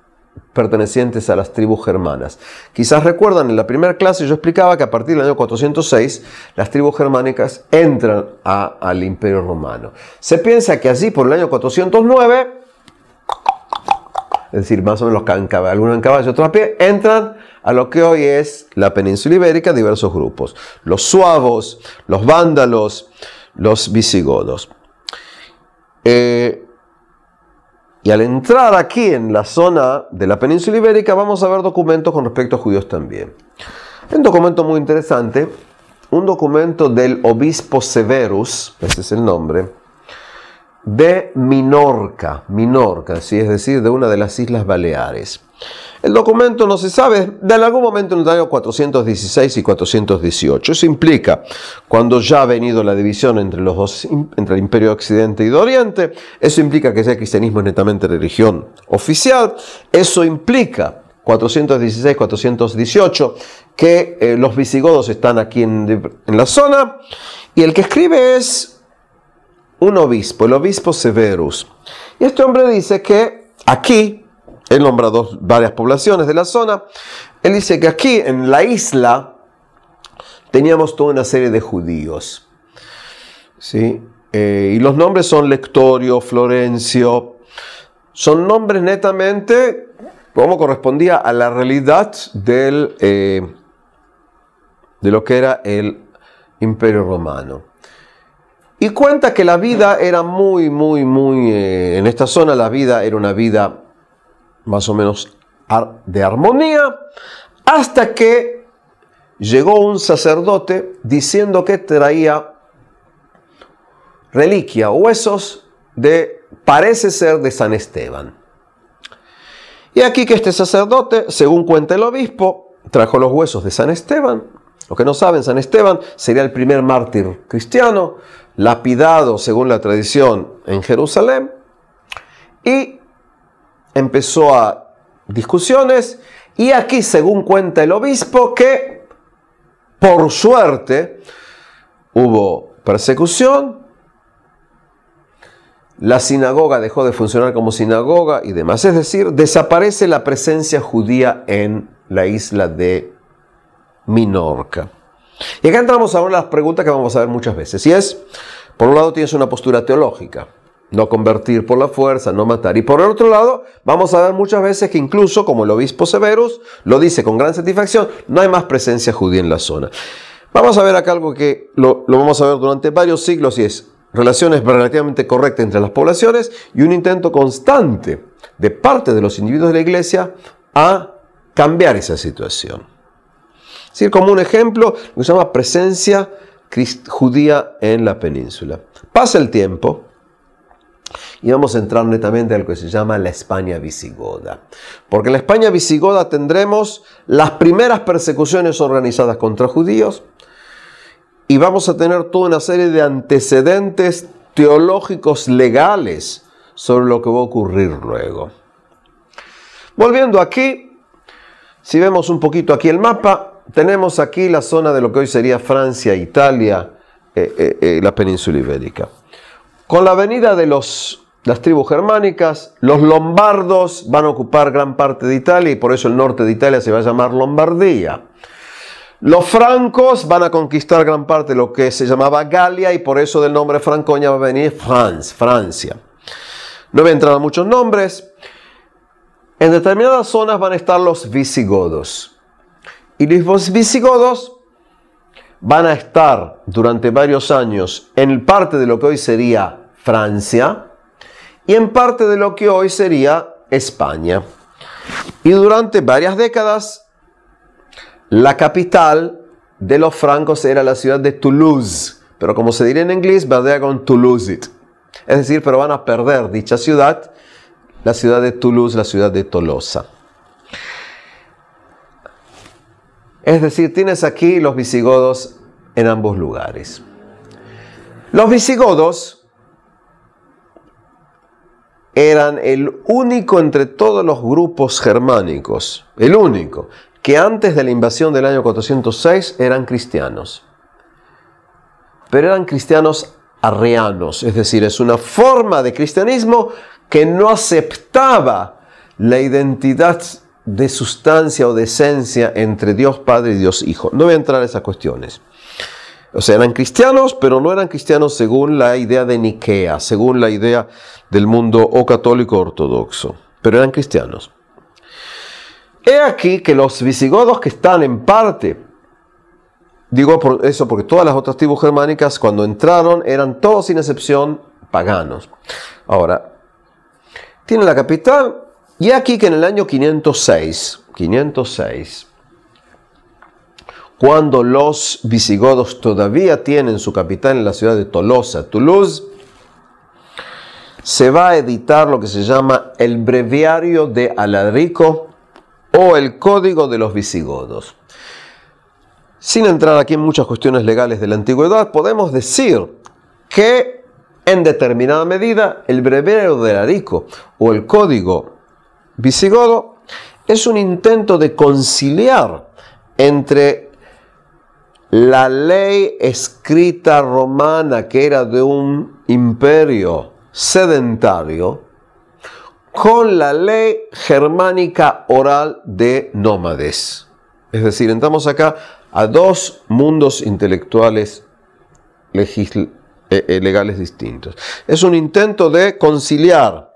pertenecientes a las tribus germanas. Quizás recuerdan, en la primera clase yo explicaba que a partir del año 406 las tribus germánicas entran al imperio romano. Se piensa que así por el año 409 es decir, más o menos los algunos en caballo, otros a pie, entran a lo que hoy es la península ibérica, diversos grupos, los suavos, los vándalos, los visigodos. Eh, y al entrar aquí en la zona de la península ibérica vamos a ver documentos con respecto a judíos también. Un documento muy interesante, un documento del obispo Severus, ese es el nombre, de Minorca, Minorca, es decir, de una de las Islas Baleares. El documento no se sabe, de algún momento en el año 416 y 418. Eso implica, cuando ya ha venido la división entre, los entre el Imperio Occidente y de Oriente, eso implica que ya el cristianismo es netamente religión oficial, eso implica 416, 418, que eh, los visigodos están aquí en la zona, y el que escribe es un obispo, el obispo Severus. Y este hombre dice que aquí, él nombra dos, varias poblaciones de la zona, él dice que aquí en la isla teníamos toda una serie de judíos. ¿sí? Eh, y los nombres son Lectorio, Florencio, son nombres netamente como correspondía a la realidad del, eh, de lo que era el imperio romano. Y cuenta que la vida era muy, muy, muy... Eh, en esta zona la vida era una vida más o menos de armonía, hasta que llegó un sacerdote diciendo que traía reliquia, huesos de, parece ser de San Esteban. Y aquí que este sacerdote, según cuenta el obispo, trajo los huesos de San Esteban. lo que no saben, San Esteban sería el primer mártir cristiano, lapidado, según la tradición, en Jerusalén y empezó a discusiones y aquí, según cuenta el obispo, que por suerte hubo persecución, la sinagoga dejó de funcionar como sinagoga y demás, es decir, desaparece la presencia judía en la isla de Minorca. Y acá entramos ahora de las preguntas que vamos a ver muchas veces. Y es, por un lado tienes una postura teológica, no convertir por la fuerza, no matar. Y por el otro lado, vamos a ver muchas veces que incluso, como el obispo Severus lo dice con gran satisfacción, no hay más presencia judía en la zona. Vamos a ver acá algo que lo vamos a ver durante varios siglos y es relaciones relativamente correctas entre las poblaciones y un intento constante de parte de los individuos de la iglesia a cambiar esa situación decir, como un ejemplo, lo que se llama presencia judía en la península. Pasa el tiempo y vamos a entrar netamente a lo que se llama la España visigoda. Porque en la España visigoda tendremos las primeras persecuciones organizadas contra judíos y vamos a tener toda una serie de antecedentes teológicos legales sobre lo que va a ocurrir luego. Volviendo aquí, si vemos un poquito aquí el mapa, tenemos aquí la zona de lo que hoy sería Francia, Italia, eh, eh, eh, la península ibérica. Con la venida de los, las tribus germánicas, los lombardos van a ocupar gran parte de Italia y por eso el norte de Italia se va a llamar Lombardía. Los francos van a conquistar gran parte de lo que se llamaba Galia y por eso del nombre francoña va a venir France, Francia. No voy a entrar muchos nombres. En determinadas zonas van a estar los visigodos. Y los visigodos van a estar durante varios años en parte de lo que hoy sería Francia y en parte de lo que hoy sería España. Y durante varias décadas, la capital de los francos era la ciudad de Toulouse, pero como se diría en inglés, va con Toulouse. Es decir, pero van a perder dicha ciudad, la ciudad de Toulouse, la ciudad de Tolosa. Es decir, tienes aquí los visigodos en ambos lugares. Los visigodos eran el único entre todos los grupos germánicos, el único, que antes de la invasión del año 406 eran cristianos. Pero eran cristianos arrianos, es decir, es una forma de cristianismo que no aceptaba la identidad de sustancia o de esencia entre Dios Padre y Dios Hijo. No voy a entrar en esas cuestiones. O sea, eran cristianos, pero no eran cristianos según la idea de Nikea, según la idea del mundo o católico ortodoxo, pero eran cristianos. He aquí que los visigodos que están en parte, digo por eso porque todas las otras tribus germánicas cuando entraron eran todos sin excepción paganos. Ahora, tiene la capital, y aquí que en el año 506, 506, cuando los visigodos todavía tienen su capital en la ciudad de Tolosa, Toulouse, se va a editar lo que se llama el breviario de Alarico o el Código de los Visigodos. Sin entrar aquí en muchas cuestiones legales de la antigüedad, podemos decir que en determinada medida el breviario de Alarico o el Código visigodo es un intento de conciliar entre la ley escrita romana, que era de un imperio sedentario, con la ley germánica oral de nómades. Es decir, entramos acá a dos mundos intelectuales eh, eh, legales distintos. Es un intento de conciliar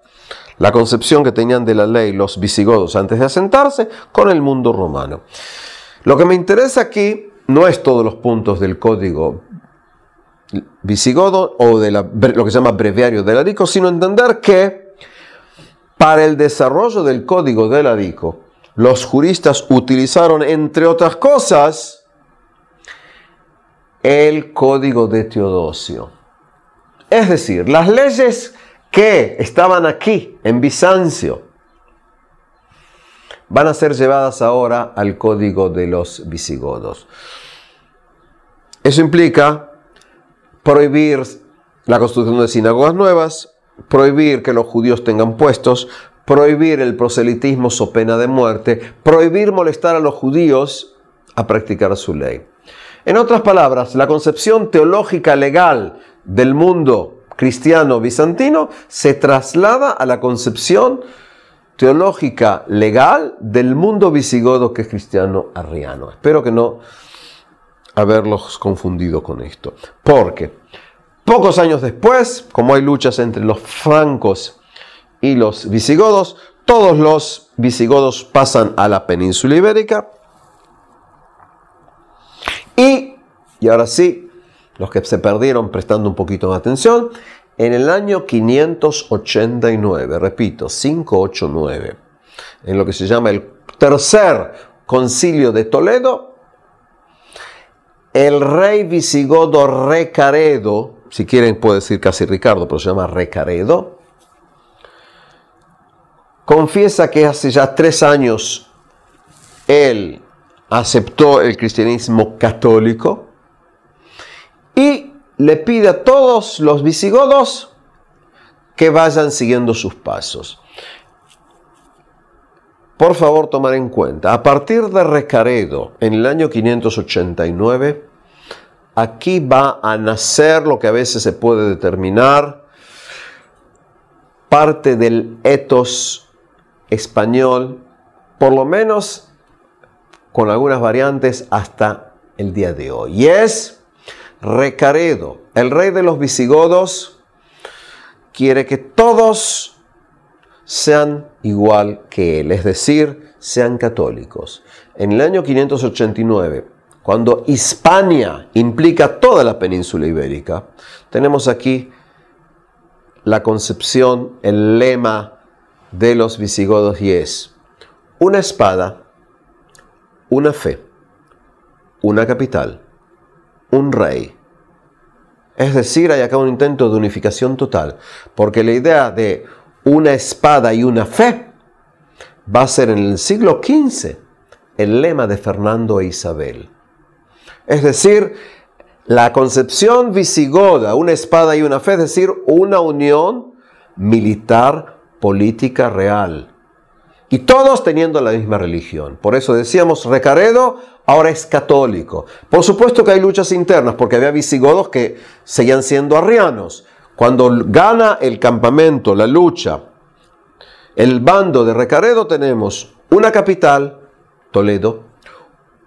la concepción que tenían de la ley los visigodos antes de asentarse con el mundo romano. Lo que me interesa aquí no es todos los puntos del código visigodo o de lo que se llama breviario de Adico, sino entender que para el desarrollo del código de Ladico, los juristas utilizaron, entre otras cosas, el código de Teodosio. Es decir, las leyes que estaban aquí en Bizancio van a ser llevadas ahora al código de los visigodos. Eso implica prohibir la construcción de sinagogas nuevas, prohibir que los judíos tengan puestos, prohibir el proselitismo so pena de muerte, prohibir molestar a los judíos a practicar su ley. En otras palabras, la concepción teológica legal del mundo cristiano bizantino se traslada a la concepción teológica legal del mundo visigodo que es cristiano arriano. Espero que no haberlos confundido con esto. Porque pocos años después, como hay luchas entre los francos y los visigodos, todos los visigodos pasan a la península ibérica y, y ahora sí, los que se perdieron prestando un poquito de atención, en el año 589, repito, 589, en lo que se llama el tercer concilio de Toledo, el rey visigodo Recaredo, si quieren puede decir casi Ricardo, pero se llama Recaredo, confiesa que hace ya tres años él aceptó el cristianismo católico, y le pide a todos los visigodos que vayan siguiendo sus pasos. Por favor, tomar en cuenta, a partir de Recaredo, en el año 589, aquí va a nacer lo que a veces se puede determinar parte del etos español, por lo menos con algunas variantes hasta el día de hoy. Y es Recaredo, el rey de los visigodos, quiere que todos sean igual que él, es decir, sean católicos. En el año 589, cuando Hispania implica toda la península ibérica, tenemos aquí la concepción, el lema de los visigodos y es una espada, una fe, una capital un rey. Es decir, hay acá un intento de unificación total, porque la idea de una espada y una fe va a ser en el siglo XV el lema de Fernando e Isabel. Es decir, la concepción visigoda, una espada y una fe, es decir, una unión militar política real y todos teniendo la misma religión. Por eso decíamos, Recaredo ahora es católico. Por supuesto que hay luchas internas, porque había visigodos que seguían siendo arrianos. Cuando gana el campamento, la lucha, el bando de Recaredo tenemos una capital, Toledo,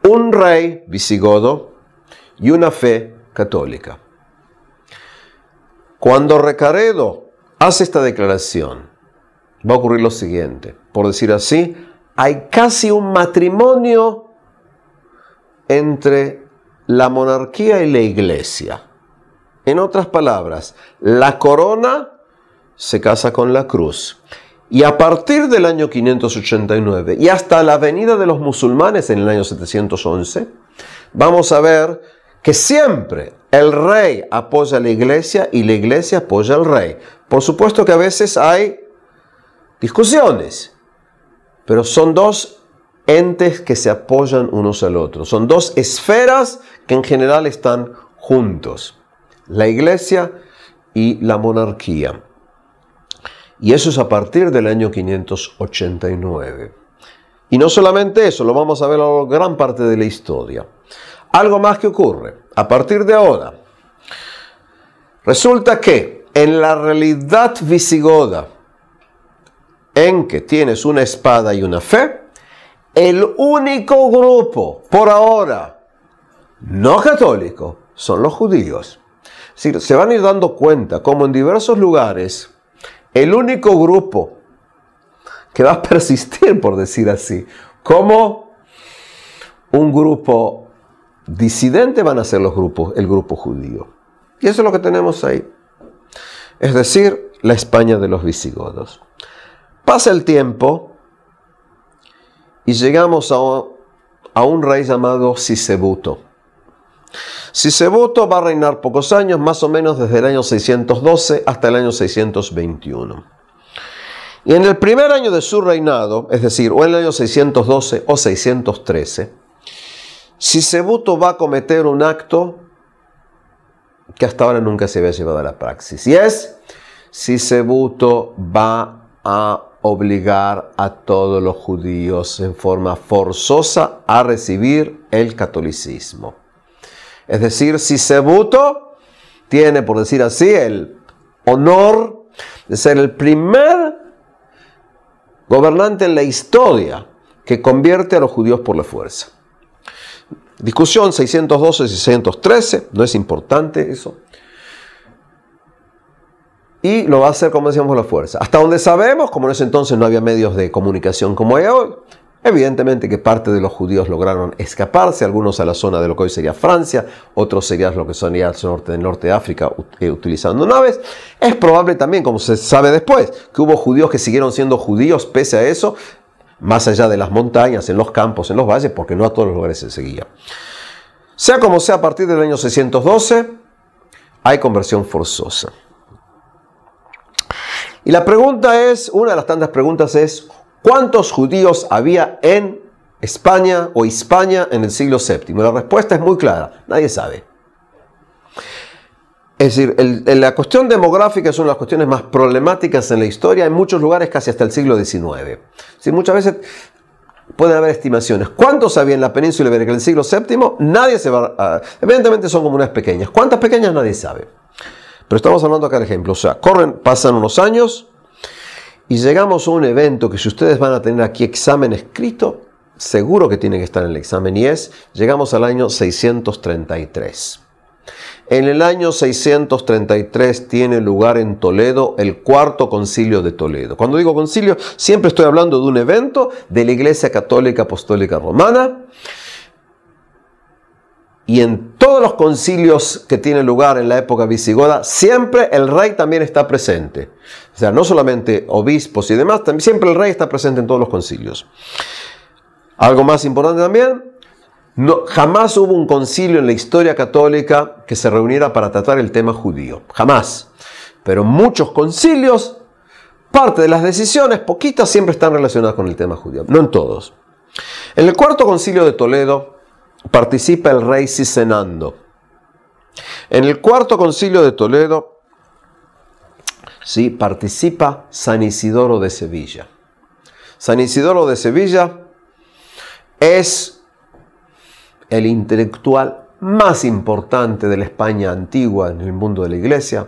un rey visigodo y una fe católica. Cuando Recaredo hace esta declaración, va a ocurrir lo siguiente por decir así, hay casi un matrimonio entre la monarquía y la iglesia. En otras palabras, la corona se casa con la cruz. Y a partir del año 589 y hasta la venida de los musulmanes en el año 711, vamos a ver que siempre el rey apoya a la iglesia y la iglesia apoya al rey. Por supuesto que a veces hay discusiones, pero son dos entes que se apoyan unos al otro. Son dos esferas que en general están juntos, la iglesia y la monarquía. Y eso es a partir del año 589. Y no solamente eso, lo vamos a ver a gran parte de la historia. Algo más que ocurre a partir de ahora. Resulta que en la realidad visigoda, en que tienes una espada y una fe, el único grupo por ahora no católico son los judíos. se van a ir dando cuenta como en diversos lugares el único grupo que va a [laughs] persistir, por decir así, como un grupo disidente van a ser los grupos, el grupo judío. Y eso es lo que tenemos ahí. Es decir, la España de los visigodos. Pasa el tiempo y llegamos a, un rey llamado Sisebuto. Sisebuto va a reinar pocos años, más o menos desde el año 612 hasta el año 621. Y en el primer año de su reinado, es decir, o en el año 612 o 613, Sisebuto va a cometer un acto que hasta ahora nunca se había llevado a la praxis. Y es, Sisebuto va a obligar a todos los judíos en forma forzosa a recibir el catolicismo. Es decir, si tiene, por decir así, el honor de ser el primer gobernante en la historia que convierte a los judíos por la fuerza. Discusión 612-613, no es importante eso y lo va a hacer, como decíamos, la fuerza. Hasta donde sabemos, como en ese entonces no había medios de comunicación como hay hoy, evidentemente que parte de los judíos lograron escaparse, algunos a la zona de lo que hoy sería Francia, otros serían lo que sería el norte, del norte de África eh, utilizando naves. Es probable también, como se sabe después, que hubo judíos que siguieron siendo judíos pese a eso, más allá de las montañas, en los campos, en los valles, porque no a todos los lugares se seguía. Sea como sea, a partir del año 612 hay conversión forzosa. Y la pregunta es, una de las tantas preguntas es, ¿cuántos judíos había en España o Hispania en el siglo VII? La respuesta es muy clara, nadie sabe. Es decir, la cuestión demográfica es una de las cuestiones más problemáticas en la historia, en muchos lugares casi hasta el siglo XIX. muchas veces pueden haber estimaciones. ¿Cuántos había en la península ibérica en el siglo VII? Nadie Evidentemente son comunidades pequeñas. ¿Cuántas pequeñas? Nadie sabe. Pero estamos hablando acá de ejemplo. O sea, corren, pasan unos años y llegamos a un evento que si ustedes van a tener aquí examen escrito, seguro que tiene que estar en el examen y es, llegamos al año 633. En el año 633 tiene lugar en Toledo el cuarto concilio de Toledo. Cuando digo concilio, siempre estoy hablando de un evento de la Iglesia Católica Apostólica Romana y en todos los concilios que tienen lugar en la época visigoda, siempre el rey también está presente. O sea, no solamente obispos y demás, también, siempre el rey está presente en todos los concilios. Algo más importante también, jamás hubo un concilio en la historia católica que se reuniera para tratar el tema judío, jamás. Pero muchos concilios, parte de las decisiones, poquitas, siempre están relacionadas con el tema judío, no en todos. En el cuarto concilio de Toledo, participa el rey Cisenando. En el cuarto concilio de Toledo, sí, participa San Isidoro de Sevilla. San Isidoro de Sevilla es el intelectual más importante de la España antigua en el mundo de la iglesia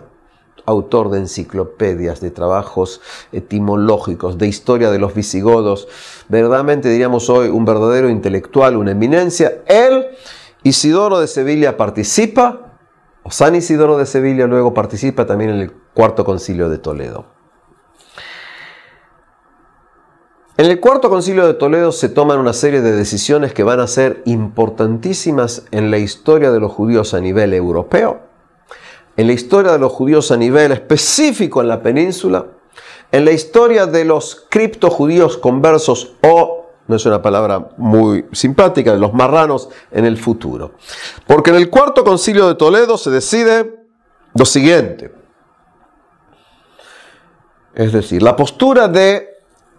autor de enciclopedias, de trabajos etimológicos, de historia de los visigodos, verdaderamente diríamos hoy un verdadero intelectual, una eminencia. Él, Isidoro de Sevilla, participa, o San Isidoro de Sevilla luego participa también en el cuarto concilio de Toledo. En el cuarto concilio de Toledo se toman una serie de decisiones que van a ser importantísimas en la historia de los judíos a nivel europeo en la historia de los judíos a nivel específico en la península, en la historia de los criptojudíos conversos o, no es una palabra muy simpática, de los marranos en el futuro. Porque en el cuarto concilio de Toledo se decide lo siguiente. Es decir, la postura de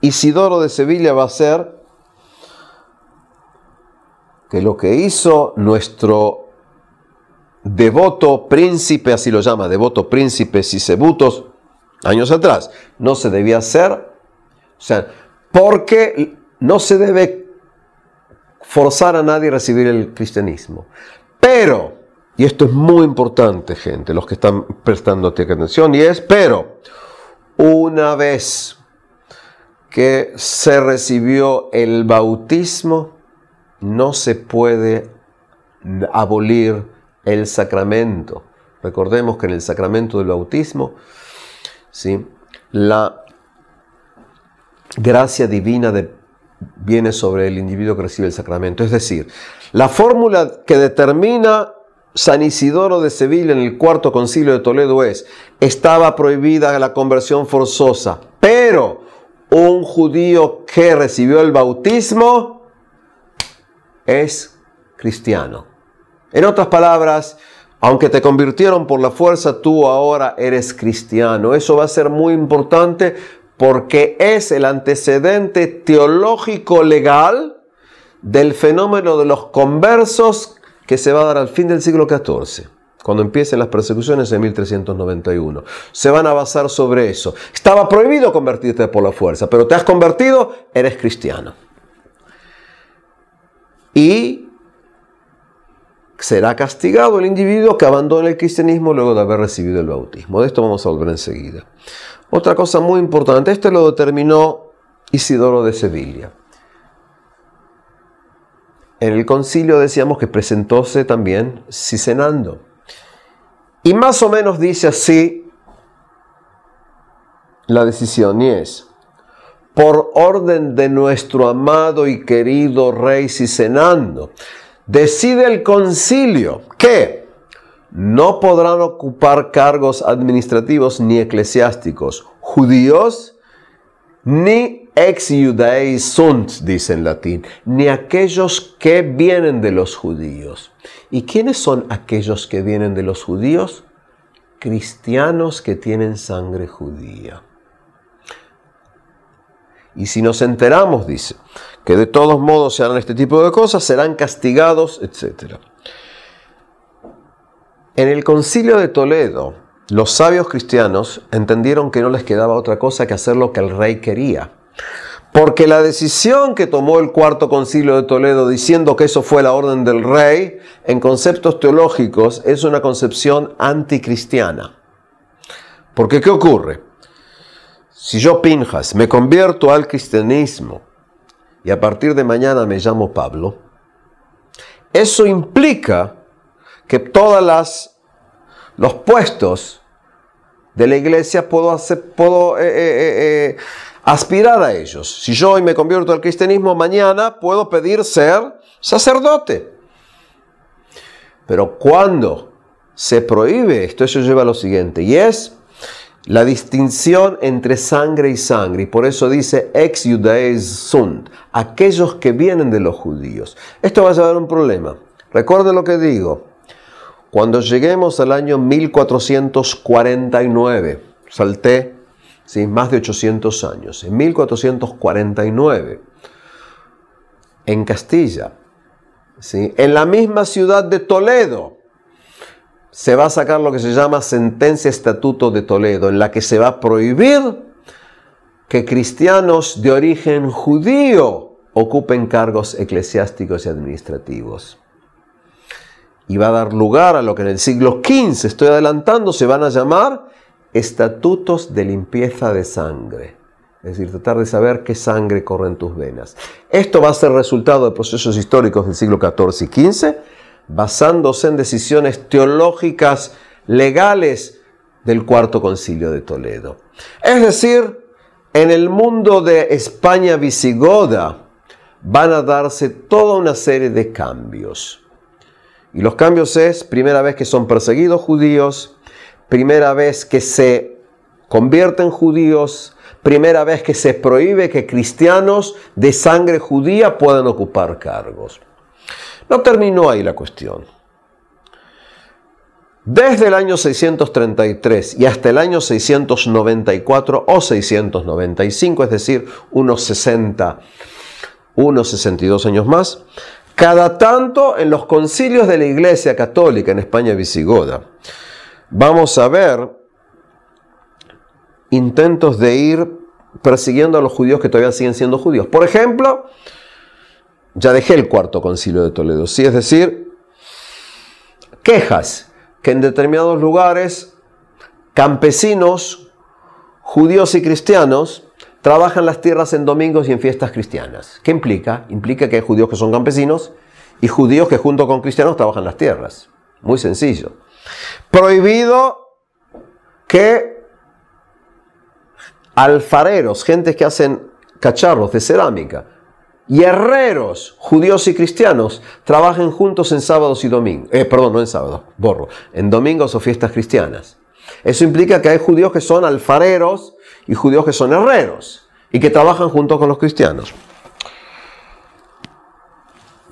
Isidoro de Sevilla va a ser que lo que hizo nuestro devoto príncipe, así lo llama, devoto príncipe Sisebutos, años atrás, no se debía hacer, o sea, porque no se debe forzar a nadie a recibir el cristianismo. Pero, y esto es muy importante, gente, los que están prestando atención, y es, pero, una vez que se recibió el bautismo, no se puede abolir el sacramento. Recordemos que en el sacramento del bautismo, ¿sí? la gracia divina viene sobre el individuo que recibe el sacramento. Es decir, la fórmula que determina San Isidoro de Sevilla en el cuarto concilio de Toledo es, estaba prohibida la conversión forzosa, pero un judío que recibió el bautismo es cristiano. En otras palabras, aunque te convirtieron por la fuerza, tú ahora eres cristiano. Eso va a ser muy importante porque es el antecedente teológico legal del fenómeno de los conversos que se va a dar al fin del siglo XIV cuando empiecen las persecuciones en 1391. Se van a basar sobre eso. Estaba prohibido convertirte por la fuerza, pero te has convertido, eres cristiano. Y será castigado el individuo que abandone el cristianismo luego de haber recibido el bautismo. De esto vamos a volver enseguida. Otra cosa muy importante, esto lo determinó Isidoro de Sevilla. En el concilio decíamos que presentóse también Cicenando. Y más o menos dice así la decisión y es, por orden de nuestro amado y querido rey Cicenando, decide el concilio que no podrán ocupar cargos administrativos ni eclesiásticos judíos ni ex judei sunt, dice en latín, ni aquellos que vienen de los judíos. ¿Y quiénes son aquellos que vienen de los judíos? Cristianos que tienen sangre judía. Y si nos enteramos, dice, que de todos modos se harán este tipo de cosas, serán castigados, etc. En el concilio de Toledo, los sabios cristianos entendieron que no les quedaba otra cosa que hacer lo que el rey quería. Porque la decisión que tomó el cuarto concilio de Toledo diciendo que eso fue la orden del rey, en conceptos teológicos, es una concepción anticristiana. Porque ¿qué ocurre? Si yo, Pinjas, me convierto al cristianismo y a partir de mañana me llamo Pablo, eso implica que todas las los puestos de la iglesia puedo, hacer, puedo eh, eh, eh, aspirar a ellos. Si yo hoy me convierto al cristianismo, mañana puedo pedir ser sacerdote. Pero cuando se prohíbe esto, eso lleva a lo siguiente, y es la distinción entre sangre y sangre, y por eso dice ex judaeis sunt, aquellos que vienen de los judíos. Esto va a llevar un problema. Recuerde lo que digo. Cuando lleguemos al año 1449, salté sin más de 800 años, en 1449, en Castilla, en la misma ciudad de Toledo, se va a sacar lo que se llama sentencia estatuto de Toledo, en la que se va a prohibir que cristianos de origen judío ocupen cargos eclesiásticos y administrativos. Y va a dar lugar a lo que en el siglo XV, estoy adelantando, se van a llamar estatutos de limpieza de sangre. Es decir, tratar de saber qué sangre corre en tus venas. Esto va a ser resultado de procesos históricos del siglo XIV y XV basándose en decisiones teológicas legales del Cuarto Concilio de Toledo. Es decir, en el mundo de España visigoda van a darse toda una serie de cambios. Y los cambios es primera vez que son perseguidos judíos, primera vez que se convierten judíos, primera vez que se prohíbe que cristianos de sangre judía puedan ocupar cargos. No terminó ahí la cuestión. Desde el año 633 y hasta el año 694 o 695, es decir, unos 60, unos 62 años más, cada tanto en los concilios de la Iglesia Católica en España visigoda, vamos a ver intentos de ir persiguiendo a los judíos que todavía siguen siendo judíos. Por ejemplo, ya dejé el cuarto concilio de Toledo, sí, es decir, quejas que en determinados lugares campesinos, judíos y cristianos trabajan las tierras en domingos y en fiestas cristianas. ¿Qué implica? Implica que hay judíos que son campesinos y judíos que junto con cristianos trabajan las tierras. Muy sencillo. Prohibido que alfareros, gentes que hacen cacharros de cerámica, y herreros, judíos y cristianos, trabajen juntos en sábados y domingos. Eh, perdón, no en sábados, borro, en domingos o fiestas cristianas. Eso implica que hay judíos que son alfareros y judíos que son herreros y que trabajan juntos con los cristianos.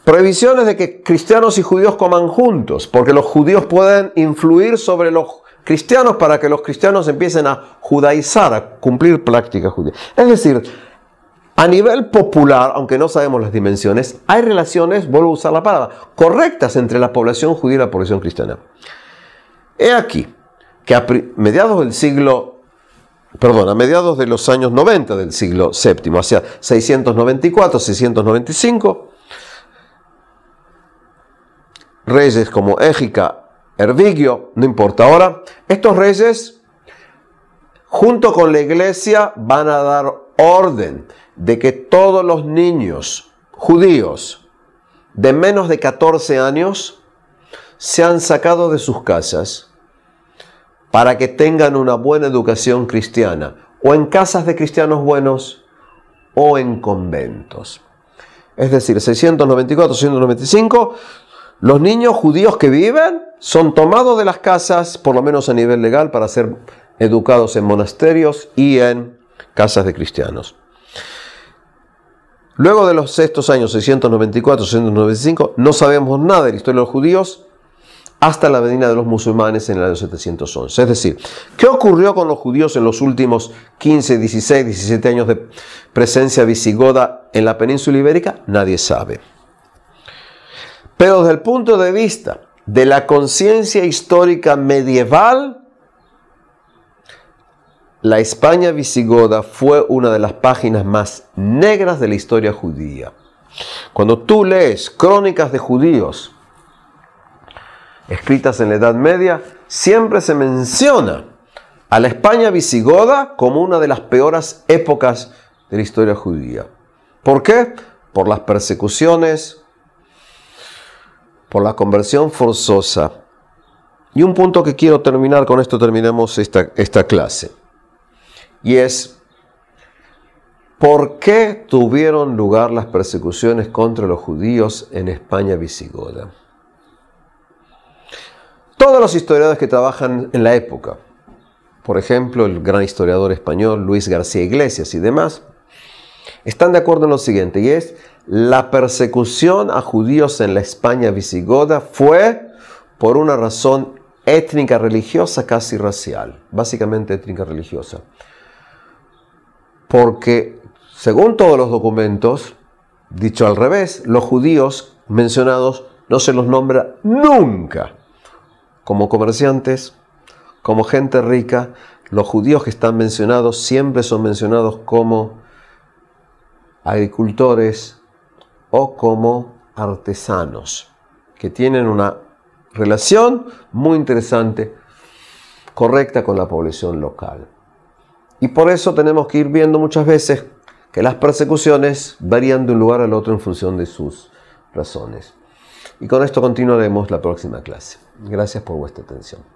Prohibiciones de que cristianos y judíos coman juntos, porque los judíos pueden influir sobre los cristianos para que los cristianos empiecen a judaizar, a cumplir prácticas judías. Es decir, a nivel popular, aunque no sabemos las dimensiones, hay relaciones, vuelvo a usar la palabra, correctas entre la población judía y la población cristiana. He aquí que a mediados del siglo, perdón, a mediados de los años 90 del siglo VII, hacia 694, 695, reyes como Égica, Ervigio, no importa ahora, estos reyes junto con la iglesia van a dar orden de que todos los niños judíos de menos de 14 años se han sacado de sus casas para que tengan una buena educación cristiana, o en casas de cristianos buenos o en conventos. Es decir, 694, 695, los niños judíos que viven son tomados de las casas, por lo menos a nivel legal, para ser educados en monasterios y en casas de cristianos. Luego de los sextos años 694-695 no sabemos nada de la historia de los judíos hasta la venida de los musulmanes en el año 711. Es decir, ¿qué ocurrió con los judíos en los últimos 15, 16, 17 años de presencia visigoda en la península ibérica? Nadie sabe. Pero desde el punto de vista de la conciencia histórica medieval, la España visigoda fue una de las páginas más negras de la historia judía. Cuando tú lees crónicas de judíos escritas en la Edad Media, siempre se menciona a la España visigoda como una de las peores épocas de la historia judía. ¿Por qué? Por las persecuciones, por la conversión forzosa. Y un punto que quiero terminar, con esto terminamos esta, esta clase y es, ¿por qué tuvieron lugar las persecuciones contra los judíos en España visigoda? Todos los historiadores que trabajan en la época, por ejemplo, el gran historiador español Luis García Iglesias y demás, están de acuerdo en lo siguiente, y es, la persecución a judíos en la España visigoda fue por una razón étnica religiosa, casi racial, básicamente étnica religiosa porque según todos los documentos, dicho al revés, los judíos mencionados no se los nombra nunca como comerciantes, como gente rica. Los judíos que están mencionados siempre son mencionados como agricultores o como artesanos, que tienen una relación muy interesante, correcta con la población local. Y por eso tenemos que ir viendo muchas veces que las persecuciones varían de un lugar al otro en función de sus razones. Y con esto continuaremos la próxima clase. Gracias por vuestra atención.